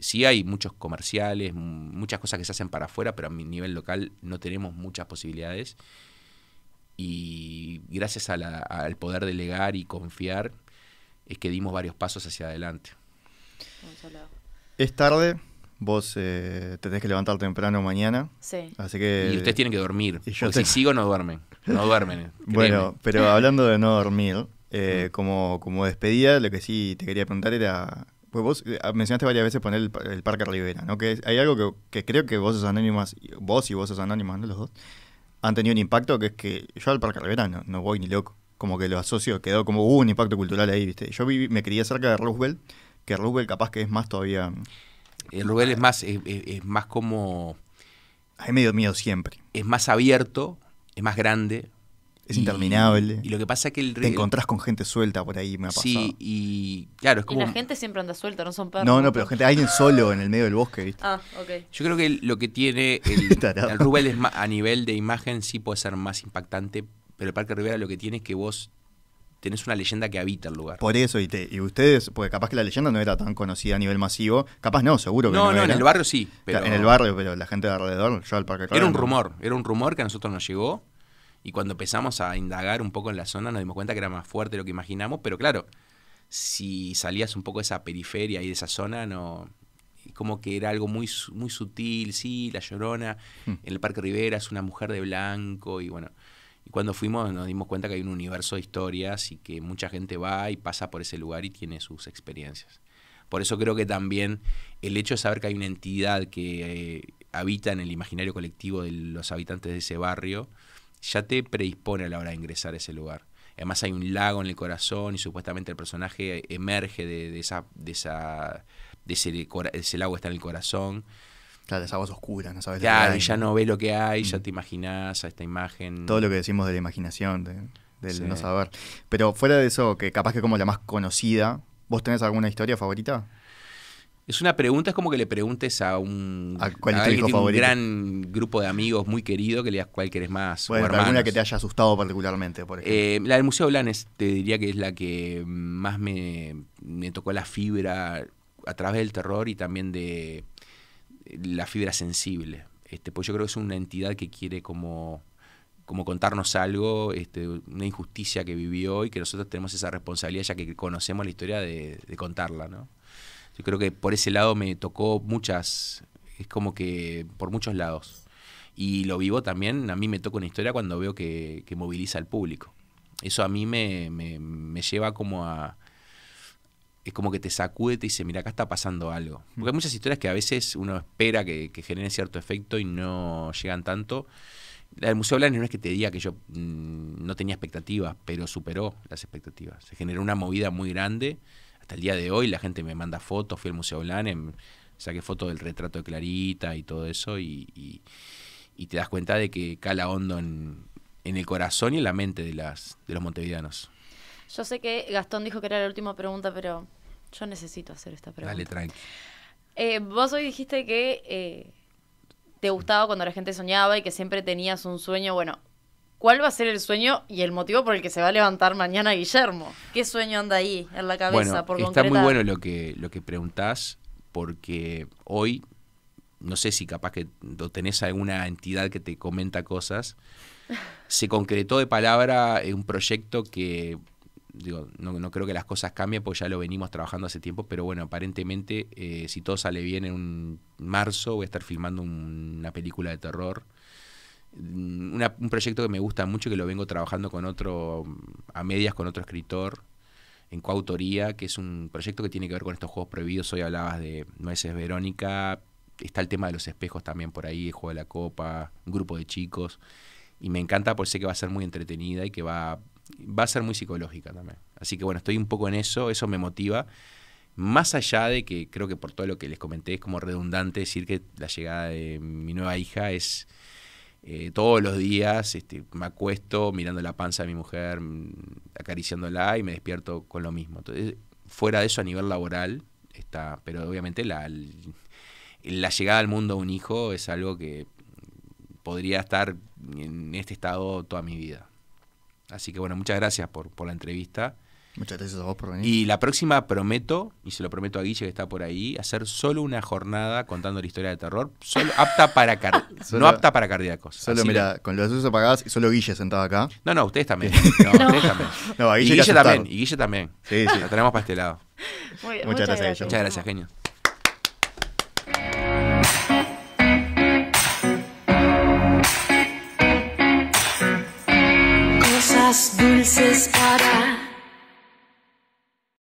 Sí hay muchos comerciales, muchas cosas que se hacen para afuera, pero a mi nivel local no tenemos muchas posibilidades. Y gracias al poder delegar y confiar es que dimos varios pasos hacia adelante. Es tarde, vos eh, te tenés que levantar temprano mañana. Sí. que, y ustedes tienen que dormir. si sigo no duermen. No duermen. bueno, pero hablando de no dormir, eh, como, como despedida, lo que sí te quería preguntar era, pues vos eh, ah, mencionaste varias veces poner el, Parque Rivera, ¿no? Que hay algo que, creo que vos anónimas, vos y vos anónimas, ¿no? Los dos, han tenido un impacto que es que yo al Parque Rivera no, voy ni loco. Como que lo asocio, quedó como hubo uh, un impacto cultural ahí, ¿viste? Yo me quería cerca de Roosevelt, que Roosevelt capaz que es más todavía... Mm, el eh, Roosevelt es más, es, más como... Hay medio miedo siempre. Es más abierto, es más grande, es interminable. Y lo que pasa es que el Te encontrás con gente suelta por ahí, me ha pasado. Sí, y claro, es como. Y la gente siempre anda suelta, no son perros. No, no, pero gente, alguien solo en el medio del bosque, ¿viste? Ah, ok. Yo creo que lo que tiene el, Rubel es a nivel de imagen sí puede ser más impactante, pero el Parque Rivera lo que tiene es que vos tenés una leyenda que habita el lugar. Por eso, y, ustedes, porque capaz que la leyenda no era tan conocida a nivel masivo, capaz no, seguro que no. No, no, en el barrio sí. en el barrio, pero la gente de alrededor, yo al parque. Era un rumor, era un rumor que a nosotros nos llegó y cuando empezamos a indagar un poco en la zona, nos dimos cuenta que era más fuerte de lo que imaginamos, pero claro, si salías un poco de esa periferia y de esa zona, no como que era algo muy, muy sutil, sí, La Llorona, hmm. en el Parque Rivera es una mujer de blanco y bueno, y cuando fuimos nos dimos cuenta que hay un universo de historias y que mucha gente va y pasa por ese lugar y tiene sus experiencias. Por eso creo que también el hecho de saber que hay una entidad que eh, habita en el imaginario colectivo de los habitantes de ese barrio, ya te predispone a la hora de ingresar a ese lugar. Además hay un lago en el corazón y supuestamente el personaje emerge de, esa, de esa, de ese, lago que está en el corazón. Claro, esa aguas oscura, no sabes Claro, y ya no ve lo que hay, ya mm. te imaginás a esta imagen. Todo lo que decimos de la imaginación, de, del no saber. Pero fuera de eso, que capaz que como la más conocida, ¿vos tenés alguna historia favorita? Es una pregunta, es como que le preguntes a un, gran grupo de amigos muy querido que le digas cuál querés más. Bueno, alguna que te haya asustado particularmente, por ejemplo. Eh, la del Museo Blanes, te diría que es la que más me, tocó la fibra a través del terror y también de la fibra sensible. Este, pues yo creo que es una entidad que quiere como como contarnos algo, este, una injusticia que vivió y que nosotros tenemos esa responsabilidad ya que conocemos la historia de, de contarla, ¿no? Yo creo que por ese lado me tocó muchas, es como que por muchos lados. Y lo vivo también, a mí me toca una historia cuando veo que, moviliza al público. Eso a mí me, lleva como a... Es como que te sacude, te dice, mira, acá está pasando algo. Mm. Porque hay muchas historias que a veces uno espera que, genere generen cierto efecto y no llegan tanto. El Museo Blanes no es que te diga que yo mm, no tenía expectativas, pero superó las expectativas. Se generó una movida muy grande hasta el día de hoy la gente me manda fotos, fui al Museo Olán, saqué fotos del retrato de Clarita y todo eso, y, te das cuenta de que cala hondo en, el corazón y en la mente de, las, de los montevideanos. Yo sé que Gastón dijo que era la última pregunta, pero yo necesito hacer esta pregunta. Dale, tranqui. Eh, vos hoy dijiste que eh, te gustaba cuando la gente soñaba y que siempre tenías un sueño, bueno, ¿Cuál va a ser el sueño y el motivo por el que se va a levantar mañana Guillermo? ¿Qué sueño anda ahí en la cabeza? Bueno, está muy bueno lo que, lo que preguntás, porque hoy, no sé si capaz que tenés alguna entidad que te comenta cosas, se concretó de palabra un proyecto que, digo, no, no creo que las cosas cambien, porque ya lo venimos trabajando hace tiempo, pero bueno, aparentemente, eh, si todo sale bien en un marzo, voy a estar filmando una película de terror Mm, un proyecto que me gusta mucho, que lo vengo trabajando con otro, mm, a medias con otro escritor, en coautoría, que es un proyecto que tiene que ver con estos juegos prohibidos. Hoy hablabas de Nueces Verónica, está el tema de los espejos también por ahí, el juego de la copa, un grupo de chicos. Y me encanta porque sé que va a ser muy entretenida y que va, va a ser muy psicológica también. Así que bueno, estoy un poco en eso, eso me motiva. Más allá de que creo que por todo lo que les comenté es como redundante decir que la llegada de mi nueva hija es eh, todos los días este, me acuesto mirando la panza de mi mujer, mm, acariciándola y me despierto con lo mismo. fuera de eso a nivel laboral, está, pero obviamente la, llegada al mundo de un hijo es algo que podría estar en este estado toda mi vida. Así que bueno, muchas gracias por la entrevista Muchas gracias a vos por venir. Y la próxima prometo, y se lo prometo a Guille que está por ahí, hacer solo una jornada contando la historia de terror, solo apta para no apta para cardíacos. Solo, mira, con los luces apagados, y solo Guille sentado acá. No, no, ustedes también. No, ustedes también. Guille y Guille también. Y Guille también. Sí, sí. Lo tenemos para este lado. muchas, gracias, gracias. Muchas gracias, genio.